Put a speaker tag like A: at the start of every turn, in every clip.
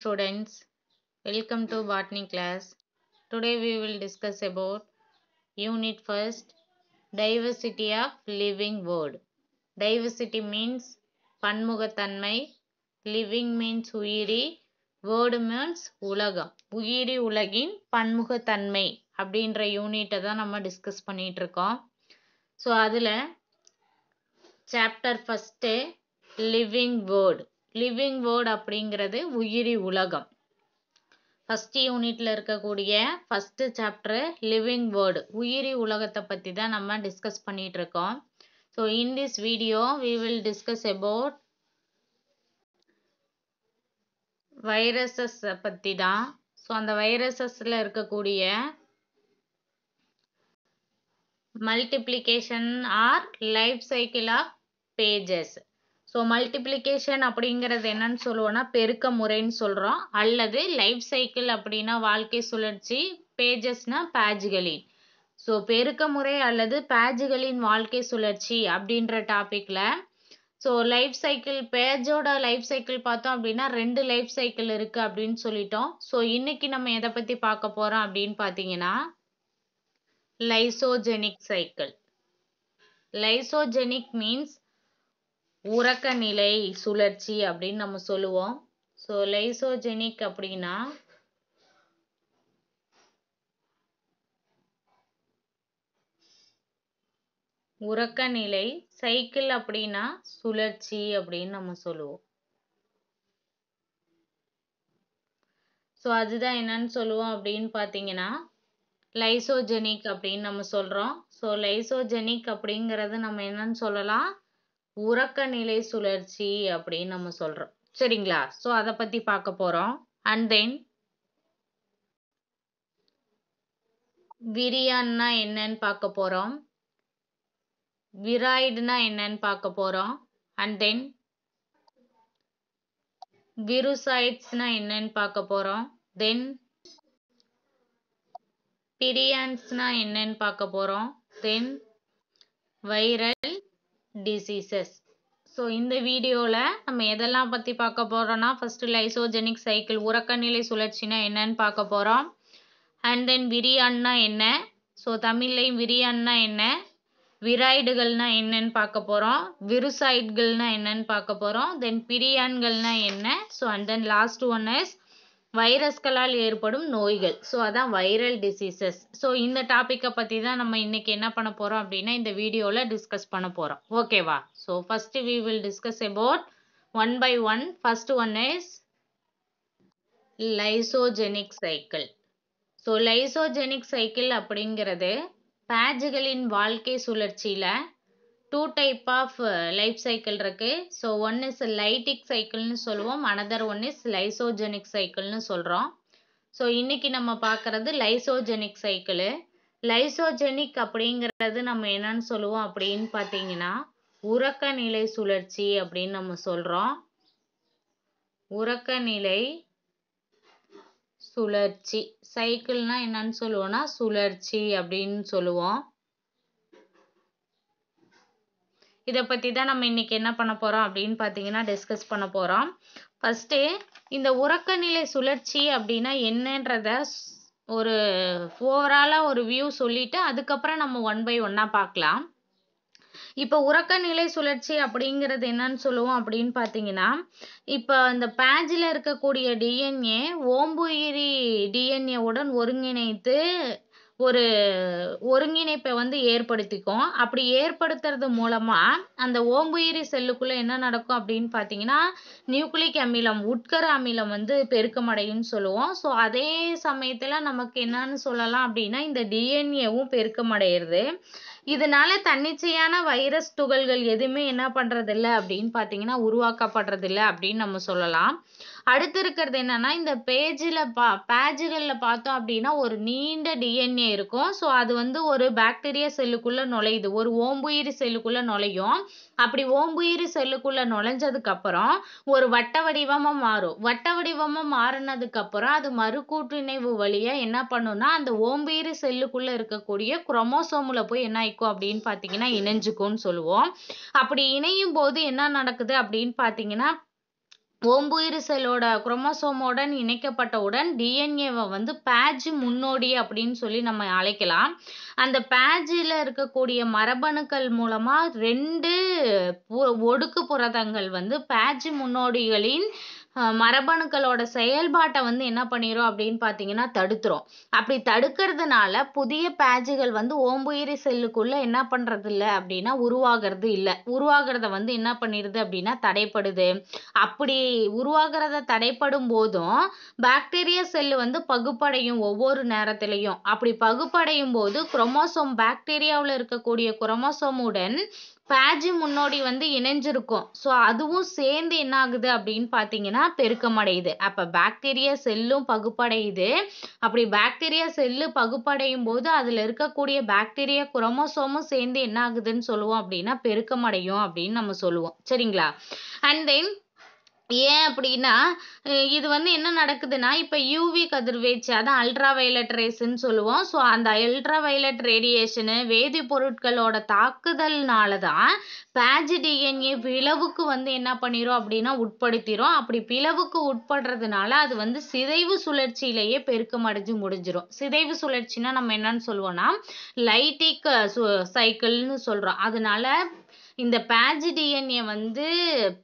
A: students welcome to botany class today we will discuss about unit first diversity of living world diversity means பன்முகத்தன்மை living means உயிரி word means உலகம் உயிரி உலகின் பன்முகத்தன்மை அப்படின்ற யூனிட்டை தான் நம்ம டிஸ்கஸ் பண்ணிட்டு இருக்கோம் ஸோ அதில் chapter first living world living world அப்படிங்கிறது உயிரி உலகம் ஃபஸ்ட் யூனிட்ல இருக்கக்கூடிய ஃபஸ்ட்டு சாப்டர் லிவிங் வேர்டு உயிரி உலகத்தை பற்றி தான் நம்ம டிஸ்கஸ் பண்ணிட்டு இருக்கோம் so in this video we will discuss about viruses பற்றி தான் ஸோ அந்த வைரஸஸில் இருக்கக்கூடிய multiplication or life cycle of phages so multiplication அப்படிங்கிறது என்னன்னு சொல்லுவோம்னா பெருக்க முறைன்னு சொல்கிறோம் அல்லது லைஃப் சைக்கிள் அப்படின்னா வாழ்க்கை சுழற்சி பேஜஸ்னா பேஜ்களின் ஸோ பெருக்க முறை அல்லது பேஜ்களின் வாழ்க்கை சுழற்சி அப்படின்ற டாப்பிக்கில் ஸோ லைஃப் சைக்கிள் பேஜோட லைஃப் சைக்கிள் பார்த்தோம் அப்படின்னா ரெண்டு லைஃப் சைக்கிள் இருக்குது அப்படின்னு சொல்லிட்டோம் ஸோ இன்னைக்கு நம்ம எதை பற்றி பார்க்க போகிறோம் அப்படின்னு பார்த்தீங்கன்னா லைசோஜெனிக் சைக்கிள் லைசோஜெனிக் மீன்ஸ் உறக்க நிலை சுழற்சி அப்படின்னு நம்ம சொல்லுவோம் ஸோ லைசோஜெனிக் அப்படின்னா உறக்க நிலை சைக்கிள் அப்படின்னா சுழற்சி அப்படின்னு நம்ம சொல்லுவோம் ஸோ அதுதான் என்னன்னு சொல்லுவோம் அப்படின்னு பார்த்தீங்கன்னா லைசோஜெனிக் அப்படின்னு நம்ம சொல்றோம் ஸோ லைசோஜெனிக் அப்படிங்கிறது நம்ம என்னன்னு சொல்லலாம் நிலை சுழற்சி அப்படின்னு நம்ம சொல்றோம் சரிங்களா ஸோ அதை பத்தி பார்க்க போறோம் அண்ட் தென் விரியான்னா என்னன்னு பார்க்க போறோம் விராய்டுனா என்னன்னு பார்க்க போறோம் அண்ட் தென் விருசைட்ஸ்னா என்னன்னு பார்க்க போறோம் தென் பிரியான்ஸ்னா என்னன்னு பார்க்க போறோம் தென் வைரல் டிசீசஸ் ஸோ இந்த வீடியோவில் நம்ம எதெல்லாம் பற்றி பார்க்க போகிறோன்னா ஃபஸ்ட்டு லைசோஜெனிக் சைக்கிள் உறக்கநிலை சுழற்சினா என்னன்னு பார்க்க போகிறோம் அண்ட் தென் விரியான்னா என்ன ஸோ தமிழ்லையும் விரியான்னா என்ன விராய்டுகள்னா என்னன்னு பார்க்க போகிறோம் விருசாய்டுகள்னா என்னன்னு பார்க்க போகிறோம் தென் பிரியான்கள்னா என்ன so and then last one is வைரஸ்களால் ஏற்படும் நோய்கள் ஸோ அதான் வைரல் டிசீசஸ் ஸோ இந்த டாப்பிக்கை பற்றி தான் நம்ம இன்னைக்கு என்ன பண்ண போகிறோம் அப்படின்னா இந்த வீடியோவில் டிஸ்கஸ் பண்ண போகிறோம் ஓகேவா so first we will discuss about one by one first one is lysogenic cycle so lysogenic cycle அப்படிங்கிறது பேஜுகளின் வாழ்க்கை சுழற்சியில் two type of life cycle இருக்குது ஸோ ஒன் இஸ் லைட்டிக் சைக்கிள்னு சொல்லுவோம் அனதர் ஒன் இஸ் லைசோஜெனிக் சைக்கிள்னு சொல்கிறோம் ஸோ இன்றைக்கி நம்ம பார்க்குறது லைசோஜெனிக் சைக்கிளு லைசோஜெனிக் அப்படிங்கிறது நம்ம என்னன்னு சொல்லுவோம் அப்படின்னு பார்த்தீங்கன்னா உறக்க நிலை சுழற்சி அப்படின்னு நம்ம சொல்கிறோம் உறக்க நிலை சுழற்சி சைக்கிள்னா என்னன்னு சொல்லுவோம்னா சுழற்சி அப்படின்னு சொல்லுவோம் இதை பற்றி தான் நம்ம இன்றைக்கி என்ன பண்ண போகிறோம் அப்படின்னு பார்த்தீங்கன்னா டிஸ்கஸ் பண்ண போகிறோம் ஃபஸ்ட்டு இந்த உறக்கநிலை சுழற்சி அப்படின்னா என்னன்றத ஒரு ஓவராலாக ஒரு வியூ சொல்லிவிட்டு அதுக்கப்புறம் நம்ம ஒன் பை ஒன்னாக பார்க்கலாம் இப்போ உறக்கநிலை சுழற்சி அப்படிங்கிறது என்னன்னு சொல்லுவோம் அப்படின்னு பார்த்தீங்கன்னா இப்போ அந்த பேஜில் இருக்கக்கூடிய டிஎன்ஏ ஓம்புயிரி டிஎன்ஏவுடன் ஒருங்கிணைத்து ஒரு ஒருங்கிணைப்பை வந்து ஏற்படுத்திக்கும் அப்படி ஏற்படுத்துறது மூலமா அந்த ஓம்புயிரி செல்லுக்குள்ள என்ன நடக்கும் அப்படின்னு பார்த்தீங்கன்னா நியூக்ளிக் அமிலம் உட்கர அமிலம் வந்து பெருக்கமடையும்னு சொல்லுவோம் ஸோ அதே சமயத்துல நமக்கு என்னன்னு சொல்லலாம் அப்படின்னா இந்த டிஎன்ஏவும் பெருக்கமடையிறது இதனால தன்னிச்சையான வைரஸ் துகள்கள் எதுவுமே என்ன இல்லை அப்படின்னு பார்த்தீங்கன்னா இல்லை அப்படின்னு நம்ம சொல்லலாம் அடுத்து இருக்கிறது என்னன்னா இந்த பேஜில் பா பேஜுகளில் பார்த்தோம் அப்படின்னா ஒரு நீண்ட டிஎன்ஏ இருக்கும் ஸோ அது வந்து ஒரு பாக்டீரியா செல்லுக்குள்ளே நுழையுது ஒரு ஓம்புயிரி செல்லுக்குள்ளே நுழையும் அப்படி ஓம்புயிரி செல்லுக்குள்ளே நுழைஞ்சதுக்கப்புறம் ஒரு வட்ட வடிவமாக மாறும் வட்ட வடிவமாக மாறினதுக்கப்புறம் அது மறுகூட்டுணைவு வழியாக என்ன பண்ணும்னா அந்த ஓம்புயிரி செல்லுக்குள்ளே இருக்கக்கூடிய குரோமோசோமில் போய் என்ன ஆயிக்கும் அப்படின்னு பார்த்தீங்கன்னா இணைஞ்சுக்கும்னு சொல்லுவோம் அப்படி இணையும் போது என்ன நடக்குது அப்படின்னு பார்த்தீங்கன்னா ஓம்புயிரிசலோட குரோமோசோமுடன் இணைக்கப்பட்டவுடன் டிஎன்ஏவை வந்து பேஜ் முன்னோடி அப்படின்னு சொல்லி நம்ம அழைக்கலாம் அந்த பேஜில் இருக்கக்கூடிய மரபணுக்கள் மூலமாக ரெண்டு ஒடுக்கு புரதங்கள் வந்து பேஜ் முன்னோடிகளின் மரபணுக்களோட செயல்பாட்டை வந்து என்ன பண்ணிரும் அப்படின்னு பார்த்தீங்கன்னா தடுத்துரும் அப்படி தடுக்கிறதுனால புதிய பேஜுகள் வந்து ஓம்புயிரி செல்லுக்குள்ள என்ன பண்றது இல்லை அப்படின்னா உருவாகிறது இல்லை உருவாகிறத வந்து என்ன பண்ணிடுது அப்படின்னா தடைப்படுது அப்படி உருவாகிறத தடைப்படும் போதும் பாக்டீரிய செல்லு வந்து பகுப்படையும் ஒவ்வொரு நேரத்திலையும் அப்படி பகுப்படையும் போது குரோமோசோம் பாக்டீரியாவில் இருக்கக்கூடிய குரோமோசோமுடன் பேஜும் முன்னோடி வந்து இணைஞ்சிருக்கும் ஸோ அதுவும் சேர்ந்து என்ன ஆகுது அப்படின்னு பார்த்தீங்கன்னா பெருக்கமடையுது அப்போ பாக்டீரியா செல்லும் பகுப்படையுது அப்படி பாக்டீரியா செல்லு பகுப்படையும் போது அதில் இருக்கக்கூடிய பாக்டீரியா குரோமோசோமும் சேர்ந்து என்ன ஆகுதுன்னு சொல்லுவோம் அப்படின்னா பெருக்கமடையும் அப்படின்னு நம்ம சொல்லுவோம் சரிங்களா அண்ட் தென் ஏன் அப்படின்னா, இது வந்து என்ன நடக்குதுன்னா, இப்ப UV கதிர்வீச்சு அதான் அல்ட்ரா வயலட் ரேஸ்ன்னு சொல்லுவோம். ஸோ, அந்த அல்ட்ரா வயலட் ரேடியேஷனு வேதிப்பொருட்களோட தாக்குதல்னால தான் பேஜ் டிஎன்ஏ பிளவுக்கு வந்து என்ன பண்ணிரும் அப்படின்னா உட்படுத்திரும். அப்படி பிளவுக்கு உட்படுறதுனால அது வந்து சிதைவு சுழற்சியிலேயே அடைஞ்சு முடிஞ்சிரும். சிதைவு சுழற்சின்னா நம்ம என்னன்னு சொல்லுவோம்னா லைட்டிக் சு சைக்கிள்னு சொல்றோம். அதனால இந்த பேஜ் டிஎன்ஏ வந்து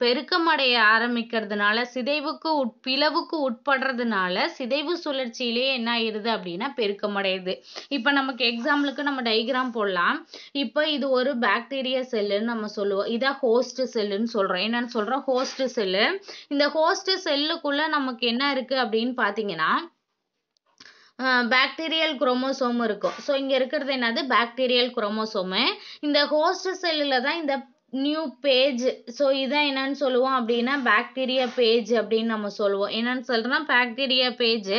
A: பெருக்கமடைய ஆரம்பிக்கிறதுனால சிதைவுக்கு உட் பிளவுக்கு உட்படுறதுனால சிதைவு சுழற்சியிலேயே என்ன ஆயிடுது அப்படின்னா பெருக்கமடையுது இப்போ நமக்கு எக்ஸாம்பிளுக்கு நம்ம டைக்ராம் போடலாம் இப்போ இது ஒரு பாக்டீரியா செல்லுன்னு நம்ம சொல்லுவோம் இதான் ஹோஸ்ட் செல்லுன்னு சொல்கிறோம் என்னன்னு சொல்கிறோம் ஹோஸ்ட் செல்லு இந்த ஹோஸ்ட் செல்லுக்குள்ளே நமக்கு என்ன இருக்குது அப்படின்னு பார்த்தீங்கன்னா பாக்டீரியல் குரோமோசோம் இருக்கும் ஸோ இங்கே இருக்கிறது என்னது பாக்டீரியல் குரோமோசோமு இந்த ஹோஸ்ட் செல்லில் தான் இந்த நியூ பேஜ் ஸோ இதான் என்னன்னு சொல்லுவோம் அப்படின்னா பாக்டீரியா பேஜ் அப்படின்னு நம்ம சொல்லுவோம் என்னன்னு சொல்கிறோம்னா பாக்டீரியா பேஜ்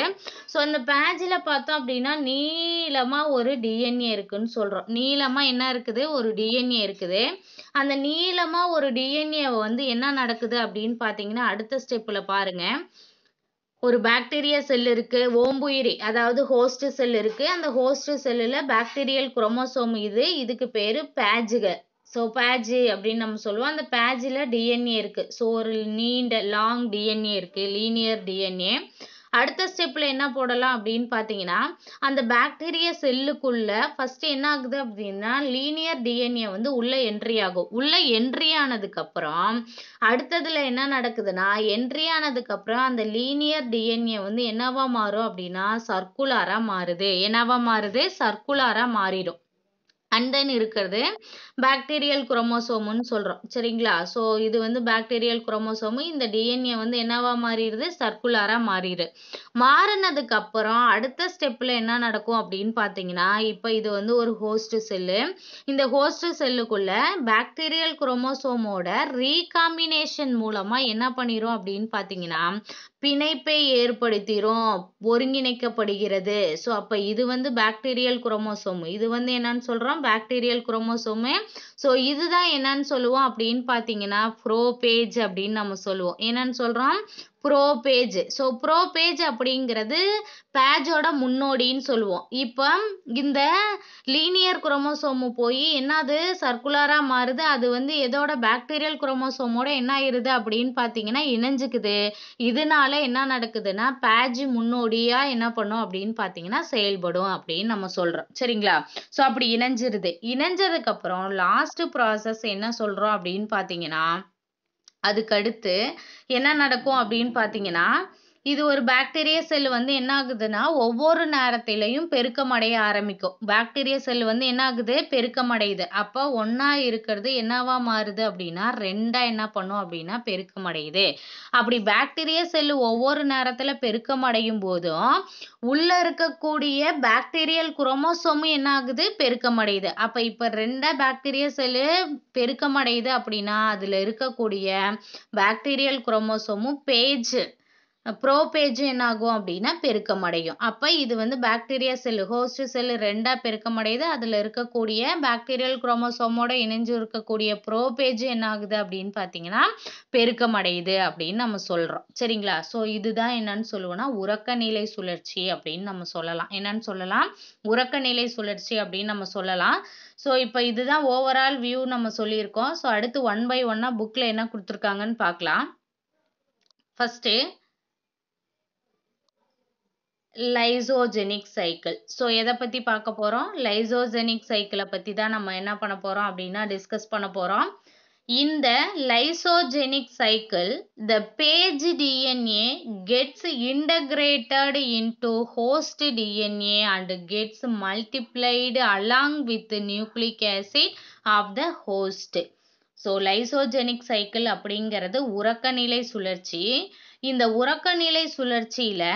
A: ஸோ அந்த பேஜில் பார்த்தோம் அப்படின்னா நீளமாக ஒரு டிஎன்ஏ இருக்குன்னு சொல்கிறோம் நீளமாக என்ன இருக்குது ஒரு டிஎன்ஏ இருக்குது அந்த நீளமாக ஒரு டிஎன்ஏவை வந்து என்ன நடக்குது அப்படின்னு பார்த்தீங்கன்னா அடுத்த ஸ்டெப்பில் பாருங்கள் ஒரு பாக்டீரியா செல் இருக்கு ஓம்புயிரி அதாவது ஹோஸ்ட் செல் இருக்கு அந்த ஹோஸ்ட் செல்லில் பாக்டீரியல் குரோமோசோம் இது இதுக்கு பேரு பேஜுக ஸோ பேஜு அப்படின்னு நம்ம சொல்லுவோம் அந்த பேஜில் டிஎன்ஏ இருக்கு ஸோ ஒரு நீண்ட லாங் டிஎன்ஏ இருக்கு லீனியர் டிஎன்ஏ அடுத்த ஸ்டெப்பில் என்ன போடலாம் அப்படின்னு பார்த்தீங்கன்னா அந்த பாக்டீரியா செல்லுக்குள்ளே ஃபஸ்ட்டு என்ன ஆகுது அப்படின்னா லீனியர் டிஎன்ஏ வந்து உள்ளே என்ட்ரி ஆகும் உள்ளே என்ட்ரி ஆனதுக்கப்புறம் அடுத்ததில் என்ன நடக்குதுன்னா என்ட்ரி ஆனதுக்கப்புறம் அந்த லீனியர் டிஎன்ஏ வந்து என்னவா மாறும் அப்படின்னா சர்க்குலாராக மாறுது என்னவா மாறுது சர்க்குலாராக மாறிடும் அண்ட் தென் இருக்கிறது பாக்டீரியல் குரோமோசோமுன்னு சொல்கிறோம் சரிங்களா ஸோ இது வந்து பாக்டீரியல் குரோமோசோமு இந்த டிஎன்ஏ வந்து என்னவா மாறிடுது சர்க்குலராக மாறிடு மாறினதுக்கு அப்புறம் அடுத்த ஸ்டெப்பில் என்ன நடக்கும் அப்படின்னு பார்த்தீங்கன்னா இப்போ இது வந்து ஒரு ஹோஸ்ட் செல்லு இந்த ஹோஸ்ட் செல்லுக்குள்ள பாக்டீரியல் குரோமோசோமோட ரீகாம்பினேஷன் மூலமாக என்ன பண்ணிடும் அப்படின்னு பார்த்தீங்கன்னா பிணைப்பை ஏற்படுத்திரும் ஒருங்கிணைக்கப்படுகிறது ஸோ அப்போ இது வந்து பாக்டீரியல் குரோமோசோம் இது வந்து என்னன்னு சொல்கிறோம் பாக்டீரியல் குரோமோசோமு ஸோ இதுதான் என்னன்னு சொல்லுவோம் அப்படின்னு பார்த்தீங்கன்னா ப்ரோபேஜ் அப்படின்னு நம்ம சொல்லுவோம் என்னன்னு சொல்கிறோம் prophage so prophage அப்படிங்கிறது பேஜோட முன்னோடின்னு சொல்லுவோம் இப்போ இந்த லீனியர் குரோமோசோமு போய் என்னது சர்க்குலராக மாறுது அது வந்து எதோட பாக்டீரியல் குரோமோசோமோட என்ன ஆயிருது அப்படின்னு பார்த்தீங்கன்னா இணைஞ்சுக்குது இதனால என்ன நடக்குதுன்னா பேஜ் முன்னோடியாக என்ன பண்ணும் அப்படின்னு பார்த்தீங்கன்னா செயல்படும் அப்படின்னு நம்ம சொல்கிறோம் சரிங்களா ஸோ அப்படி இணைஞ்சிருது இணைஞ்சதுக்கப்புறம் லாஸ்ட் ப்ராசஸ் என்ன சொல்கிறோம் அப்படின்னு பார்த்தீங்கன்னா அதுக்கடுத்து என்ன நடக்கும் அப்படின்னு பார்த்தீங்கன்னா இது ஒரு பாக்டீரியா செல் வந்து என்ன ஆகுதுன்னா ஒவ்வொரு நேரத்திலையும் பெருக்கமடைய ஆரம்பிக்கும் பாக்டீரியா செல் வந்து என்ன ஆகுது பெருக்கமடையுது அப்போ ஒன்றா இருக்கிறது என்னவா மாறுது அப்படின்னா ரெண்டாக என்ன பண்ணும் அப்படின்னா பெருக்கமடையுது அப்படி பாக்டீரிய செல் ஒவ்வொரு நேரத்தில் பெருக்கமடையும் போதும் உள்ள இருக்கக்கூடிய பாக்டீரியல் குரோமோசோமும் என்ன ஆகுது பெருக்கமடையுது அப்போ இப்போ ரெண்டாக பாக்டீரியா செல்லு பெருக்கமடையுது அப்படின்னா அதில் இருக்கக்கூடிய பாக்டீரியல் குரோமோசோமும் பேஜ் ப்ரோ என்ன ஆகும் அப்படின்னா பெருக்கம் அடையும் அப்போ இது வந்து பாக்டீரியா செல் ஹோஸ்ட் செல் ரெண்டாக பெருக்கம் அடையுது அதில் இருக்கக்கூடிய பாக்டீரியல் குரோமோசோமோட இணைஞ்சு இருக்கக்கூடிய ப்ரோ பேஜ் என்ன ஆகுது அப்படின்னு பார்த்தீங்கன்னா பெருக்கம் அடையுது அப்படின்னு நம்ம சொல்கிறோம் சரிங்களா ஸோ இதுதான் என்னன்னு சொல்லுவோம்னா உறக்க நிலை சுழற்சி அப்படின்னு நம்ம சொல்லலாம் என்னன்னு சொல்லலாம் உறக்க நிலை சுழற்சி அப்படின்னு நம்ம சொல்லலாம் ஸோ இப்போ இதுதான் ஓவரால் வியூ நம்ம சொல்லியிருக்கோம் ஸோ அடுத்து ஒன் பை ஒன்னாக புக்கில் என்ன கொடுத்துருக்காங்கன்னு பார்க்கலாம் ஃபஸ்ட்டு லைசோஜெனிக் சைக்கிள் ஸோ எதை பற்றி பார்க்க போகிறோம் லைசோஜெனிக் சைக்கிளை பற்றி தான் நம்ம என்ன பண்ண போகிறோம் அப்படின்னா டிஸ்கஸ் பண்ண போகிறோம் இந்த lysogenic cycle the phage DNA gets integrated into host DNA and gets multiplied along with nucleic acid of the host so lysogenic cycle அப்படிங்கிறது உறக்கநிலை சுழற்சி இந்த உறக்கநிலை சுழற்சியில்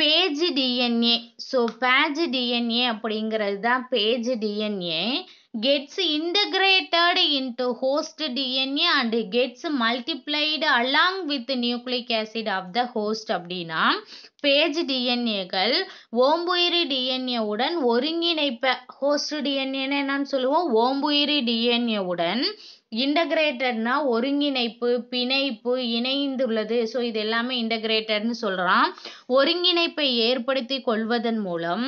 A: phage DNA so phage DNA அப்படிங்கிறது தான் phage DNA gets integrated into host DNA and gets multiplied along with nucleic acid of the host அப்படின்னா phage டிஎன்ஏகள் ஓம்புயிரி டிஎன்ஏவுடன் ஒருங்கிணைப்ப ஹோஸ்ட் டிஎன்ஏன்னு என்னன்னு சொல்லுவோம் ஓம்புயிரி டிஎன்ஏவுடன் இன்டகிரேட்டட்னா ஒருங்கிணைப்பு பிணைப்பு இணைந்துள்ளது ஸோ இது எல்லாமே இன்டகிரேட்டட்னு சொல்கிறான் ஒருங்கிணைப்பை ஏற்படுத்தி கொள்வதன் மூலம்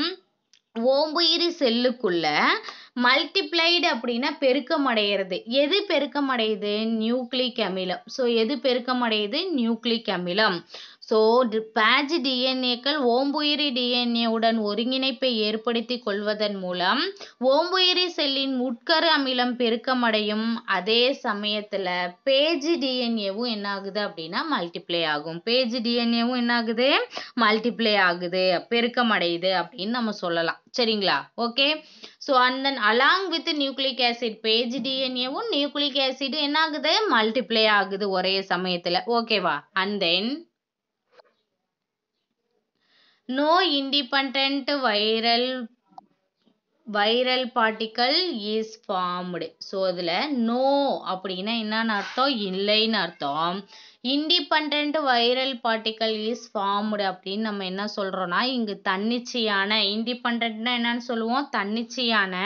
A: ஓம்புயிரி செல்லுக்குள்ள மல்டிப்ளைடு அப்படின்னா பெருக்கம் அடையிறது எது பெருக்கம் அடையுது நியூக்ளிக் அமிலம் ஸோ எது பெருக்கம் அடையுது நியூக்ளிக் அமிலம் ஸோ பேஜ் டிஎன்ஏக்கள் ஓம்புயிரி டிஎன்ஏவுடன் ஒருங்கிணைப்பை ஏற்படுத்தி கொள்வதன் மூலம் ஓம்புயிரி செல்லின் உட்கரு அமிலம் பெருக்கமடையும் அதே சமயத்தில் பேஜ் டிஎன்ஏவும் என்ன ஆகுது அப்படின்னா மல்டிப்ளை ஆகும் பேஜ் டிஎன்ஏவும் என்ன ஆகுது மல்டிப்ளை ஆகுது பெருக்கமடையுது அப்படின்னு நம்ம சொல்லலாம் சரிங்களா ஓகே ஸோ அந்த then along with nucleic acid phage டிஎன்ஏவும் நியூக்ளிக் ஆசிடும் என்ன ஆகுது மல்டிப்ளை ஆகுது ஒரே சமயத்தில் ஓகேவா and then No independent viral viral particle is formed so அதுல நோ அப்படின்னா என்னன்னு அர்த்தம் இல்லைன்னு அர்த்தம் independent viral particle is formed அப்படின்னு நம்ம என்ன சொல்கிறோன்னா இங்கு தன்னிச்சையான இண்டிபெண்ட்னா என்னன்னு சொல்லுவோம் தன்னிச்சையான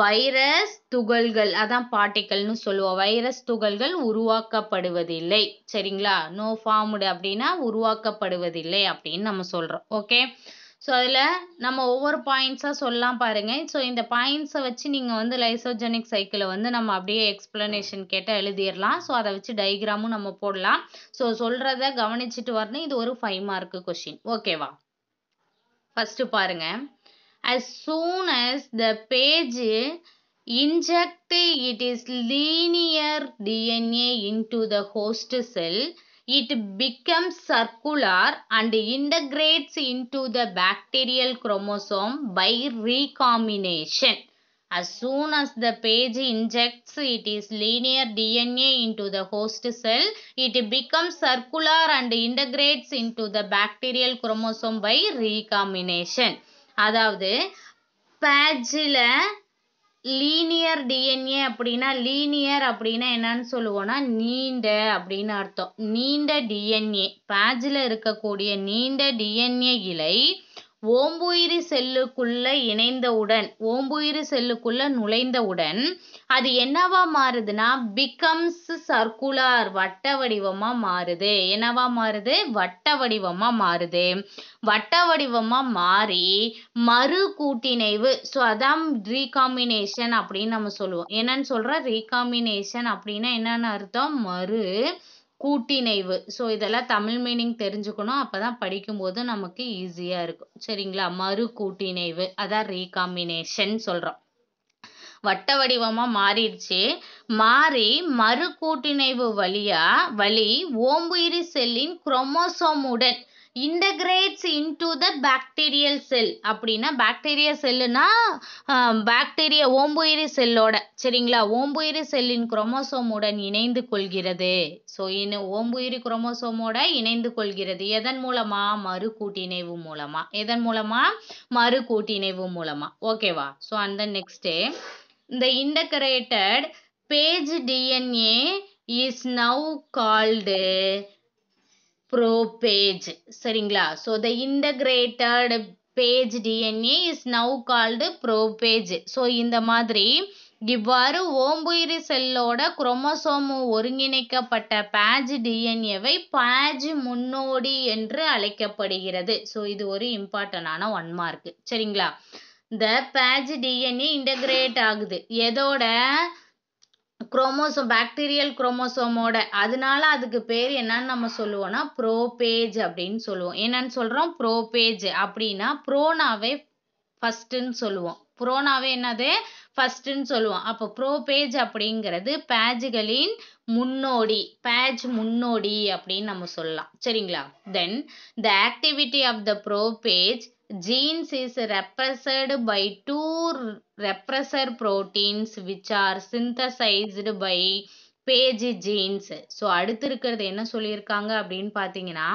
A: வைரஸ் துகள்கள் அதான் பார்ட்டிக்கல்னு சொல்லுவோம் வைரஸ் துகள்கள் உருவாக்கப்படுவதில்லை சரிங்களா நோ ஃபார்ம்டு அப்படின்னா உருவாக்கப்படுவதில்லை அப்படின்னு நம்ம சொல்கிறோம் ஓகே ஸோ அதில் நம்ம ஒவ்வொரு பாயிண்ட்ஸாக சொல்லலாம் பாருங்கள் ஸோ இந்த பாயிண்ட்ஸை வச்சு நீங்கள் வந்து லைசோஜெனிக் சைக்கிளை வந்து நம்ம அப்படியே எக்ஸ்பிளனேஷன் கேட்டால் எழுதிடலாம் ஸோ அதை வச்சு டைக்ராமும் நம்ம போடலாம் ஸோ சொல்கிறத கவனிச்சுட்டு வரணும் இது ஒரு ஃபைவ் மார்க்கு கொஷின் ஓகேவா ஃபஸ்ட்டு பாருங்க soon as the phage inject it is linear DNA into the host cell it becomes circular and integrates into the bacterial chromosome by recombination. As soon as the page injects its linear DNA into the host cell, it becomes circular and integrates into the bacterial chromosome by recombination. அதாவது பேஜில் linear DNA அப்படின்னா linear அப்படின்னா என்னன்னு சொல்லுவோம்னா நீண்ட அப்படின்னு அர்த்தம் நீண்ட டிஎன்ஏ பேஜ்ல இருக்கக்கூடிய நீண்ட டிஎன்ஏ இலை ஓம்புயிரி செல்லுக்குள்ள இணைந்தவுடன் ஓம்புயிரி செல்லுக்குள்ள நுழைந்தவுடன் அது என்னவா மாறுதுன்னா பிகம்ஸ் சர்க்குலார் வட்ட வடிவமா மாறுது என்னவா மாறுது வட்ட வடிவமா மாறுது வட்ட வடிவமா மாறி மறு கூட்டிணைவு ஸோ அதான் ரீகாம்பினேஷன் அப்படின்னு நம்ம சொல்லுவோம் என்னன்னு சொல்ற ரீகாம்பினேஷன் அப்படின்னா என்னன்னு அர்த்தம் மறு கூட்டிணைவு ஸோ இதெல்லாம் தமிழ் மீனிங் தெரிஞ்சுக்கணும் அப்போ தான் படிக்கும்போது நமக்கு ஈஸியாக இருக்கும் சரிங்களா மறு கூட்டிணைவு அதான் ரீகாம்பினேஷன் சொல்கிறோம் வட்ட வடிவமாக மாறிடுச்சு மாறி மறு கூட்டிணைவு வழியா வழி ஓம்புயிரி செல்லின் குரோமோசோமுடன் இன்டகிரேட்ஸ் இன்டு த பாக்டீரியல் செல் அப்படின்னா பாக்டீரியா செல்லுனா பாக்டீரியா ஓம்புயிரி செல்லோட சரிங்களா ஓம்புயிரி செல்லின் குரோமோசோமுடன் இணைந்து கொள்கிறது ஸோ இன ஓம்புயிரி குரோமோசோமோட இணைந்து கொள்கிறது எதன் மூலமா மறு கூட்டிணைவு மூலமா எதன் மூலமா மறு கூட்டிணைவு மூலமா ஓகேவா ஸோ அந்த நெக்ஸ்ட்டு இந்த integrated phage DNA is now called prophage சரிங்களா so the integrated phage DNA is now called prophage so இந்த மாதிரி இவ்வாறு ஓம்புயிரி செல்லோட குரோமோசோமு ஒருங்கிணைக்கப்பட்ட பேஜ் டிஎன்ஏவை பேஜ் முன்னோடி என்று அழைக்கப்படுகிறது ஸோ இது ஒரு இம்பார்ட்டண்டான ஒன் மார்க் சரிங்களா இந்த பேஜ் டிஎன்ஏ இன்டகிரேட் ஆகுது எதோட குரோமோசோம் பாக்டீரியல் குரோமோசோமோட அதனால அதுக்கு பேர் என்னன்னு நம்ம சொல்லுவோம்னா ப்ரோபேஜ் அப்படின்னு சொல்லுவோம் என்னன்னு சொல்றோம் ப்ரோபேஜ் அப்படின்னா ப்ரோனாவே ஃபர்ஸ்ட்ன்னு சொல்லுவோம் புரோனாவே என்னது ஃபர்ஸ்ட்ன்னு சொல்லுவோம் அப்போ ப்ரோபேஜ் அப்படிங்கிறது பேஜ்களின் முன்னோடி பேஜ் முன்னோடி அப்படின்னு நம்ம சொல்லலாம் சரிங்களா then the activity of the prophage genes is repressed by two repressor proteins which are synthesized by phage genes so அடுத்து இருக்கிறது என்ன சொல்லியிருக்காங்க அப்படின்னு பார்த்தீங்கன்னா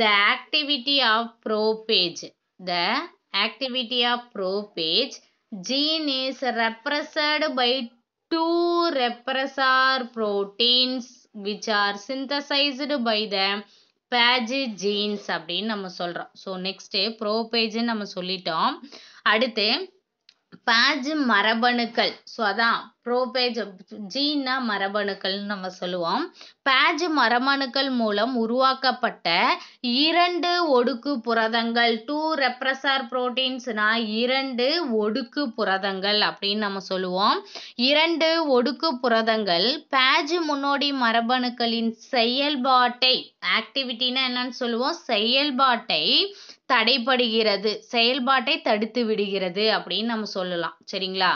A: the activity of prophage the activity of prophage gene is repressed by two repressor proteins which are synthesized by the phage genes அப்படின்னு நம்ம சொல்கிறோம் so next ப்ரோபேஜுன்னு நம்ம சொல்லிட்டோம் அடுத்து பேஜு மரபணுக்கள் ஸோ அதான் புரோபேஜ் ஜீனா மரபணுக்கள்னு நம்ம சொல்லுவோம் பேஜ் மரபணுக்கள் மூலம் உருவாக்கப்பட்ட இரண்டு ஒடுக்கு புரதங்கள் டூ ரெப்ரஸார் புரோட்டீன்ஸ்னா இரண்டு ஒடுக்கு புரதங்கள் அப்படின்னு நம்ம சொல்லுவோம் இரண்டு ஒடுக்கு புரதங்கள் பேஜ் முன்னோடி மரபணுக்களின் செயல்பாட்டை ஆக்டிவிட்டின்னா என்னன்னு சொல்லுவோம் செயல்பாட்டை தடைப்படுகிறது செயல்பாட்டை தடுத்து விடுகிறது அப்படின்னு நம்ம சொல்லலாம் சரிங்களா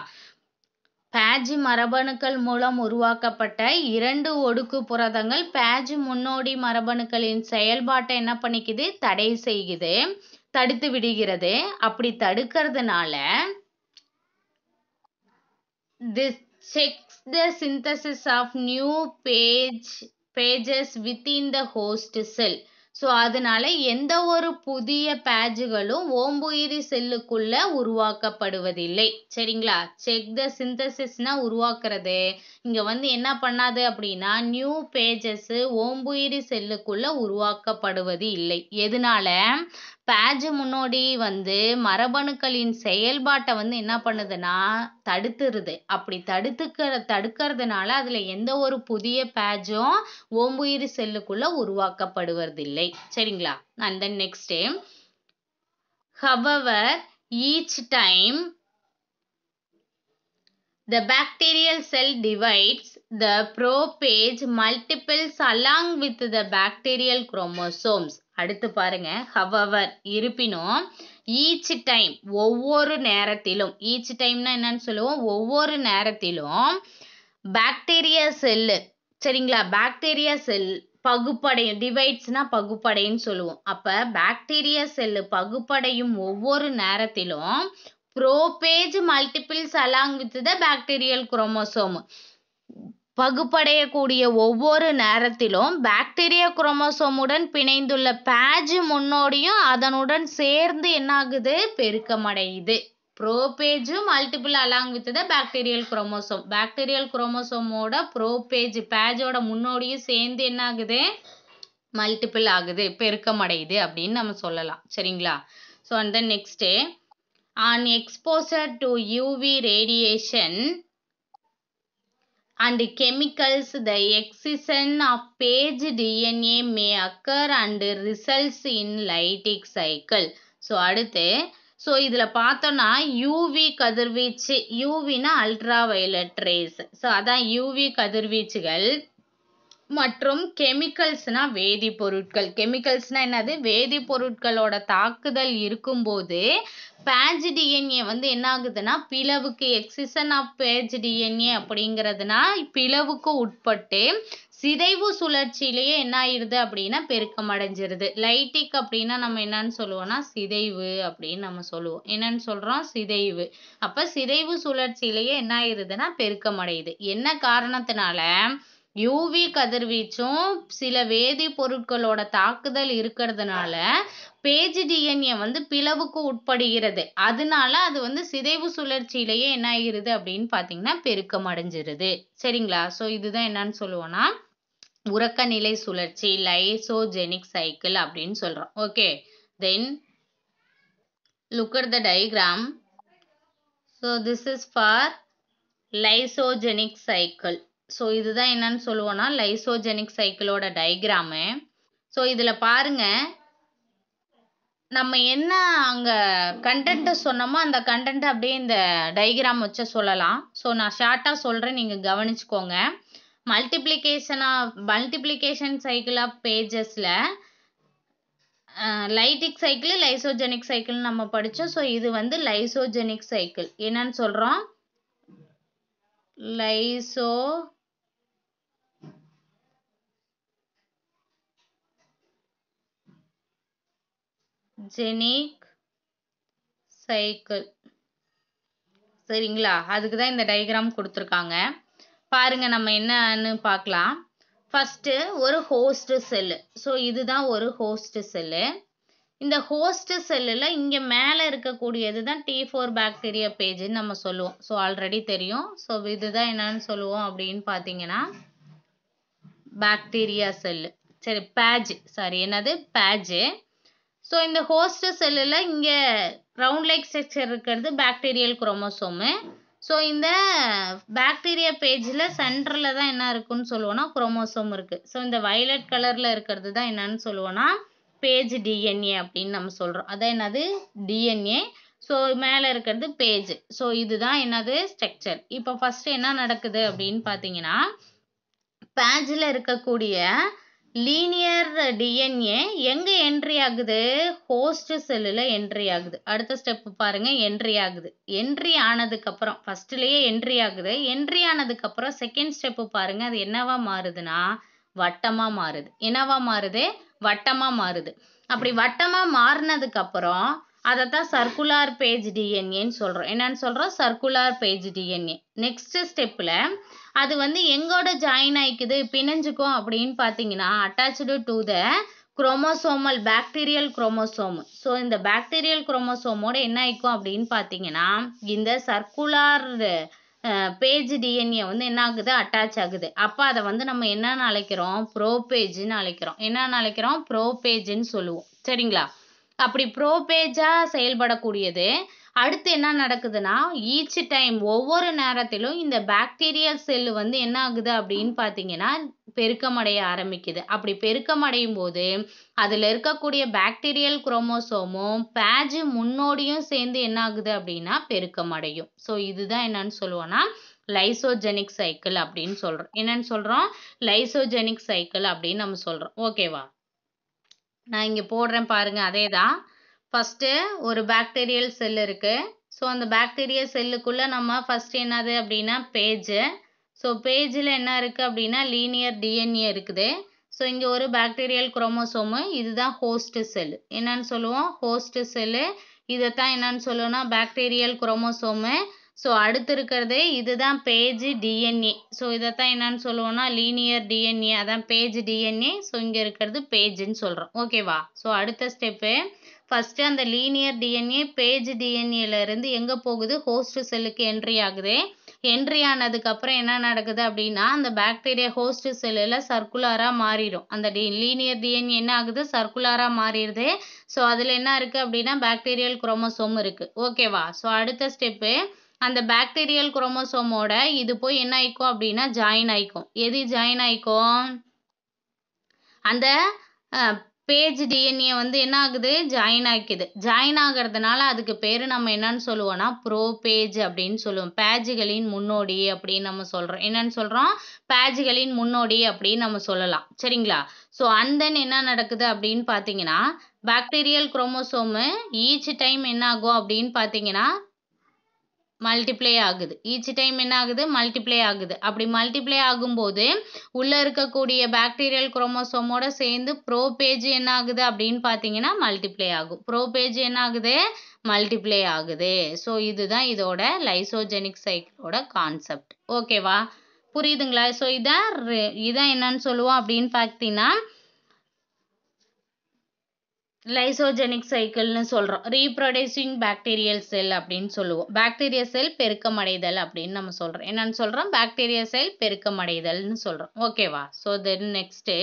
A: பேஜ் மரபணுக்கள் மூலம் உருவாக்கப்பட்ட இரண்டு ஒடுக்கு புரதங்கள் பேஜ் முன்னோடி மரபணுக்களின் செயல்பாட்டை என்ன பண்ணிக்குது தடை செய்யுது தடுத்து விடுகிறது அப்படி தடுக்கிறதுனால this checks the synthesis of new phage phages within the host cell so அதனால எந்த ஒரு புதிய பேஜுகளும் ஓம்புயிரி செல்லுக்குள்ள உருவாக்கப்படுவதில்லை சரிங்களா செக் த சிந்தசிஸ்னா உருவாக்குறது இங்க வந்து என்ன பண்ணாது அப்படின்னா நியூ பேஜஸ் ஓம்புயிரி செல்லுக்குள்ள உருவாக்கப்படுவது இல்லை எதனால பேஜ் முன்னோடி வந்து மரபணுக்களின் செயல்பாட்டை வந்து என்ன பண்ணுதுன்னா தடுத்துருது அப்படி தடுத்துக்கிற தடுக்கிறதுனால அதில் எந்த ஒரு புதிய பேஜும் ஓம்புயிரி செல்லுக்குள்ளே உருவாக்கப்படுவதில்லை இல்லை சரிங்களா and then next day however each time The bacterial cell divides the prophage multiples along with the bacterial chromosomes. அடுத்து பாருங்க however இருப்பினும் each time ஒவ்வொரு நேரத்திலும் each time நான் என்னன்னு சொல்லும் ஒவ்வொரு நேரத்திலும் bacteria cell சரிங்களா bacteria cell பகுப்படையும் டிவைட்ஸ்னா பகுப்படைன்னு சொல்லுவோம் அப்ப பாக்டீரியா செல்லு பகுப்படையும் ஒவ்வொரு நேரத்திலும் prophage multiples along with the bacterial chromosome பகுப்படையக்கூடிய ஒவ்வொரு நேரத்திலும் பாக்டீரியா குரோமோசோமுடன் பிணைந்துள்ள பேஜ் முன்னோடியும் அதனுடன் சேர்ந்து என்னாகுது பெருக்கமடையுது ப்ரோபேஜும் multiple along with the bacterial chromosome bacterial குரோமோசோமோட ப்ரோபேஜ் பேஜோட முன்னோடியும் சேர்ந்து என்ன ஆகுது மல்டிபிள் ஆகுது பெருக்கம் அடையுது அப்படின்னு நம்ம சொல்லலாம் சரிங்களா so and then next on exposure to UV radiation and chemicals the excision of phage DNA may occur and results in lytic cycle so அடுத்து ஸோ இதில் பார்த்தோன்னா யூவி கதிர்வீச்சு யூவினா அல்ட்ரா வயலட் ரேஸ் ஸோ அதான் யூவி கதிர்வீச்சுகள் மற்றும் கெமிக்கல்ஸ்னால் வேதிப்பொருட்கள் கெமிக்கல்ஸ்னால் என்னது வேதிப்பொருட்களோட தாக்குதல் இருக்கும்போது பேஜ் டிஎன்ஏ வந்து என்ன ஆகுதுன்னா பிளவுக்கு எக்ஸிசன் ஆஃப் பேஜ் டிஎன்ஏ அப்படிங்கிறதுனா பிளவுக்கு உட்பட்டு சிதைவு சுழற்சியிலேயே என்ன ஆயிடுது அப்படின்னா பெருக்கம் அடைஞ்சிருது லைட்டிக் அப்படின்னா நம்ம என்னன்னு சொல்லுவோம்னா சிதைவு அப்படின்னு நம்ம சொல்லுவோம் என்னன்னு சொல்றோம் சிதைவு அப்ப சிதைவு சுழற்சியிலேயே என்ன ஆயிடுதுன்னா பெருக்கம் அடையுது என்ன காரணத்தினால யூவி கதிர்வீச்சும் சில வேதிப்பொருட்களோட தாக்குதல் இருக்கிறதுனால பேஜ் டிஎன்ஏ வந்து பிளவுக்கு உட்படுகிறது அதனால அது வந்து சிதைவு சுழற்சியிலேயே என்ன ஆகிருது அப்படின்னு பார்த்தீங்கன்னா பெருக்கம் அடைஞ்சிருது சரிங்களா ஸோ இதுதான் என்னன்னு சொல்லுவோம்னா உறக்கநிலை சுழற்சி லைசோஜெனிக் சைக்கிள் அப்படின்னு சொல்கிறோம் okay then look at the diagram so this is for lysogenic cycle so இதுதான் என்னன்னு சொல்லுவோம்னா லைசோஜெனிக் சைக்கிளோட டைக்ராமு ஸோ இதில் பாருங்க நம்ம என்ன அங்கே கண்டென்ட்டை சொன்னோமோ அந்த கண்டென்ட்டை அப்படியே இந்த டைகிராம் வச்சு சொல்லலாம் ஸோ நான் ஷார்ட்டாக சொல்கிறேன் நீங்கள் கவனிச்சுக்கோங்க மல்டிப்ளிகேஷனாக மல்டிப்ளிகேஷன் சைக்கிள் ஆஃப் பேஜஸில் லைட்டிக் சைக்கிள் லைசோஜெனிக் சைக்கிள் நம்ம படித்தோம் ஸோ இது வந்து லைசோஜெனிக் சைக்கிள் என்னன்னு சொல்கிறோம் லைசோ ஜெனிக் சைக்கிள் சரிங்களா அதுக்கு தான் இந்த டயக்ராம் கொடுத்துருக்காங்க பாருங்க நம்ம என்னன்னு பார்க்கலாம் ஃபஸ்ட்டு ஒரு ஹோஸ்ட் செல்லு ஸோ இதுதான் ஒரு ஹோஸ்ட் செல்லு இந்த ஹோஸ்ட் செல்லில் இங்கே மேலே இருக்கக்கூடியது தான் டி ஃபோர் பாக்டீரியா பேஜுன்னு நம்ம சொல்லுவோம் ஸோ ஆல்ரெடி தெரியும் ஸோ இதுதான் என்னன்னு சொல்லுவோம் அப்படின்னு பார்த்தீங்கன்னா பாக்டீரியா செல்லு சரி பேஜ் சாரி என்னது பேஜு ஸோ இந்த ஹோஸ்ட் செல்லில் இங்கே ரவுண்ட் லைக் ஸ்ட்ரக்சர் இருக்கிறது பாக்டீரியல் குரோமோசோமு ஸோ இந்த பாக்டீரியா பேஜில் சென்டரில் தான் என்ன இருக்குன்னு சொல்லுவோன்னா குரோமோசோம் இருக்குது ஸோ இந்த வயலட் கலரில் இருக்கிறது தான் என்னன்னு சொல்லுவோன்னா பேஜ் டிஎன்ஏ அப்படின்னு நம்ம சொல்கிறோம் அதான் என்னது டிஎன்ஏ ஸோ மேலே இருக்கிறது பேஜ் ஸோ இதுதான் என்னது ஸ்ட்ரக்சர் இப்போ ஃபஸ்ட்டு என்ன நடக்குது அப்படின்னு பார்த்தீங்கன்னா பேஜில் இருக்கக்கூடிய லீனியர் டிஎன்ஏ எங்கே என்ட்ரி ஆகுது ஹோஸ்ட் செல்லில் என்ட்ரி ஆகுது அடுத்த ஸ்டெப்பு பாருங்கள் என்ட்ரி ஆகுது என்ட்ரி ஆனதுக்கப்புறம் ஃபஸ்ட்லேயே என்ட்ரி ஆகுது என்ட்ரி ஆனதுக்கப்புறம் செகண்ட் ஸ்டெப்பு பாருங்கள் அது என்னவா மாறுதுன்னா வட்டமாக மாறுது என்னவா மாறுது வட்டமாக மாறுது அப்படி வட்டமாக மாறினதுக்கப்புறம் அதை தான் சர்க்குலார் பேஜ் டிஎன்ஏன்னு சொல்கிறோம் என்னன்னு சொல்கிறோம் சர்க்குலார் பேஜ் டிஎன்ஏ நெக்ஸ்ட்டு ஸ்டெப்பில் அது வந்து எங்கோட ஜாயின் ஆகிக்குது பிணைஞ்சுக்கும் அப்படின்னு பார்த்தீங்கன்னா attach to the chromosomal bacterial chromosome so இந்த பாக்டீரியல் குரோமோசோமோட என்ன ஆயிக்கும் அப்படின்னு பார்த்தீங்கன்னா இந்த சர்க்குலார் பேஜ் டிஎன்ஏ வந்து என்ன ஆகுது அட்டாச் ஆகுது அப்போ அதை வந்து நம்ம என்னென்னு அழைக்கிறோம் ப்ரோ பேஜ்னு அழைக்கிறோம் என்னென்னு அழைக்கிறோம் ப்ரோ ப்ரோபேஜ்னு சொல்லுவோம் சரிங்களா அப்படி ப்ரோ பேஜாக செயல்படக்கூடியது அடுத்து என்ன நடக்குதுன்னா ஈச் டைம் ஒவ்வொரு நேரத்திலும் இந்த பாக்டீரியல் செல் வந்து என்ன ஆகுது அப்படின்னு பார்த்தீங்கன்னா பெருக்கமடைய ஆரம்பிக்குது அப்படி பெருக்கமடையும் போது அதில் இருக்கக்கூடிய பாக்டீரியல் குரோமோசோமும் பேஜ் முன்னோடியும் சேர்ந்து என்ன ஆகுது அப்படின்னா பெருக்கமடையும் ஸோ இதுதான் என்னன்னு சொல்லுவோன்னா லைசோஜெனிக் சைக்கிள் அப்படின்னு சொல்கிறோம் என்னன்னு சொல்கிறோம் லைசோஜெனிக் சைக்கிள் அப்படின்னு நம்ம சொல்கிறோம் ஓகேவா நான் இங்கே போடுறேன் பாருங்க தான் ஃபஸ்ட்டு ஒரு பாக்டீரியல் செல் இருக்கு. ஸோ அந்த பாக்டீரிய செல்லுக்குள்ள நம்ம ஃபஸ்ட்டு என்னது அப்படின்னா பேஜு ஸோ பேஜில் என்ன இருக்குது அப்படின்னா லீனியர் டிஎன்ஏ இருக்குது. ஸோ இங்கே ஒரு பாக்டீரியல் குரோமோசோமு இதுதான் ஹோஸ்ட் செல். என்னன்னு சொல்லுவோம் ஹோஸ்ட் செல்லு. இதைத்தான் என்னன்னு சொல்லுவோம்னா பாக்டீரியல் குரோமோசோமு ஸோ அடுத்து இருக்கிறதே இதுதான் பேஜ் டிஎன்ஏ ஸோ தான் என்னன்னு சொல்லுவோம்னா லீனியர் டிஎன்ஏ அதான் பேஜ் டிஎன்ஏ ஸோ இங்கே இருக்கிறது பேஜுன்னு சொல்கிறோம் ஓகேவா ஸோ அடுத்த ஸ்டெப்பு ஃபஸ்ட்டு அந்த லீனியர் டிஎன்ஏ பேஜ் இருந்து எங்கே போகுது ஹோஸ்ட் செல்லுக்கு என்ட்ரி ஆகுது என்ட்ரி ஆனதுக்கப்புறம் என்ன நடக்குது அப்படின்னா அந்த பாக்டீரியா ஹோஸ்ட் செல்லில் சர்க்குலராக மாறிடும் அந்த டி லீனியர் டிஎன்ஏ என்ன ஆகுது சர்க்குலராக மாறிடுது ஸோ அதில் என்ன இருக்குது அப்படின்னா பாக்டீரியல் குரோமோசோம் இருக்குது ஓகேவா ஸோ அடுத்த ஸ்டெப்பு அந்த பாக்டீரியல் குரோமோசோமோட இது போய் என்ன ஆயிக்கும் அப்படின்னா ஜாயின் ஆயிக்கும் எது ஜாயின் ஆயிக்கும் அந்த பேஜ் டிஎன்ஏ வந்து என்ன ஆகுது ஜாயின் ஆக்கிது ஜாயின் ஆகிறதுனால அதுக்கு பேர் நம்ம என்னன்னு சொல்லுவோம்னா ப்ரோ பேஜ் அப்படின்னு சொல்லுவோம் பேஜுகளின் முன்னோடி அப்படின்னு நம்ம சொல்கிறோம் என்னன்னு சொல்கிறோம் பேஜுகளின் முன்னோடி அப்படின்னு நம்ம சொல்லலாம் சரிங்களா ஸோ அந்த என்ன நடக்குது அப்படின்னு பார்த்தீங்கன்னா பாக்டீரியல் குரோமோசோமு ஈச் டைம் என்ன ஆகும் அப்படின்னு பார்த்தீங்கன்னா மல்டிப்ளை ஆகுது ஈச் டைம் என்ன ஆகுது மல்டிப்ளை ஆகுது அப்படி மல்டிப்ளை ஆகும்போது உள்ளே இருக்கக்கூடிய பாக்டீரியல் குரோமோசோமோட சேர்ந்து ப்ரோ பேஜ் என்ன ஆகுது அப்படின்னு பார்த்தீங்கன்னா மல்டிப்ளை ஆகும் ப்ரோ பேஜ் என்ன ஆகுது மல்டிப்ளை ஆகுது ஸோ இதுதான் இதோட லைசோஜெனிக் சைக்கிளோட கான்செப்ட் ஓகேவா புரியுதுங்களா ஸோ இதான் இதான் என்னன்னு சொல்லுவோம் அப்படின்னு பார்த்தீங்கன்னா லைசோஜெனிக் சைக்கிள்னு சொல்கிறோம் ரீப்ரொடியூசிங் பாக்டீரியல் செல் அப்படின்னு சொல்லுவோம் பாக்டீரியா செல் பெருக்கமடைதல் அப்படின்னு நம்ம சொல்கிறோம் என்னன்னு சொல்கிறோம் பாக்டீரியா செல் பெருக்கமடைதல்னு சொல்கிறோம் ஓகேவா so then next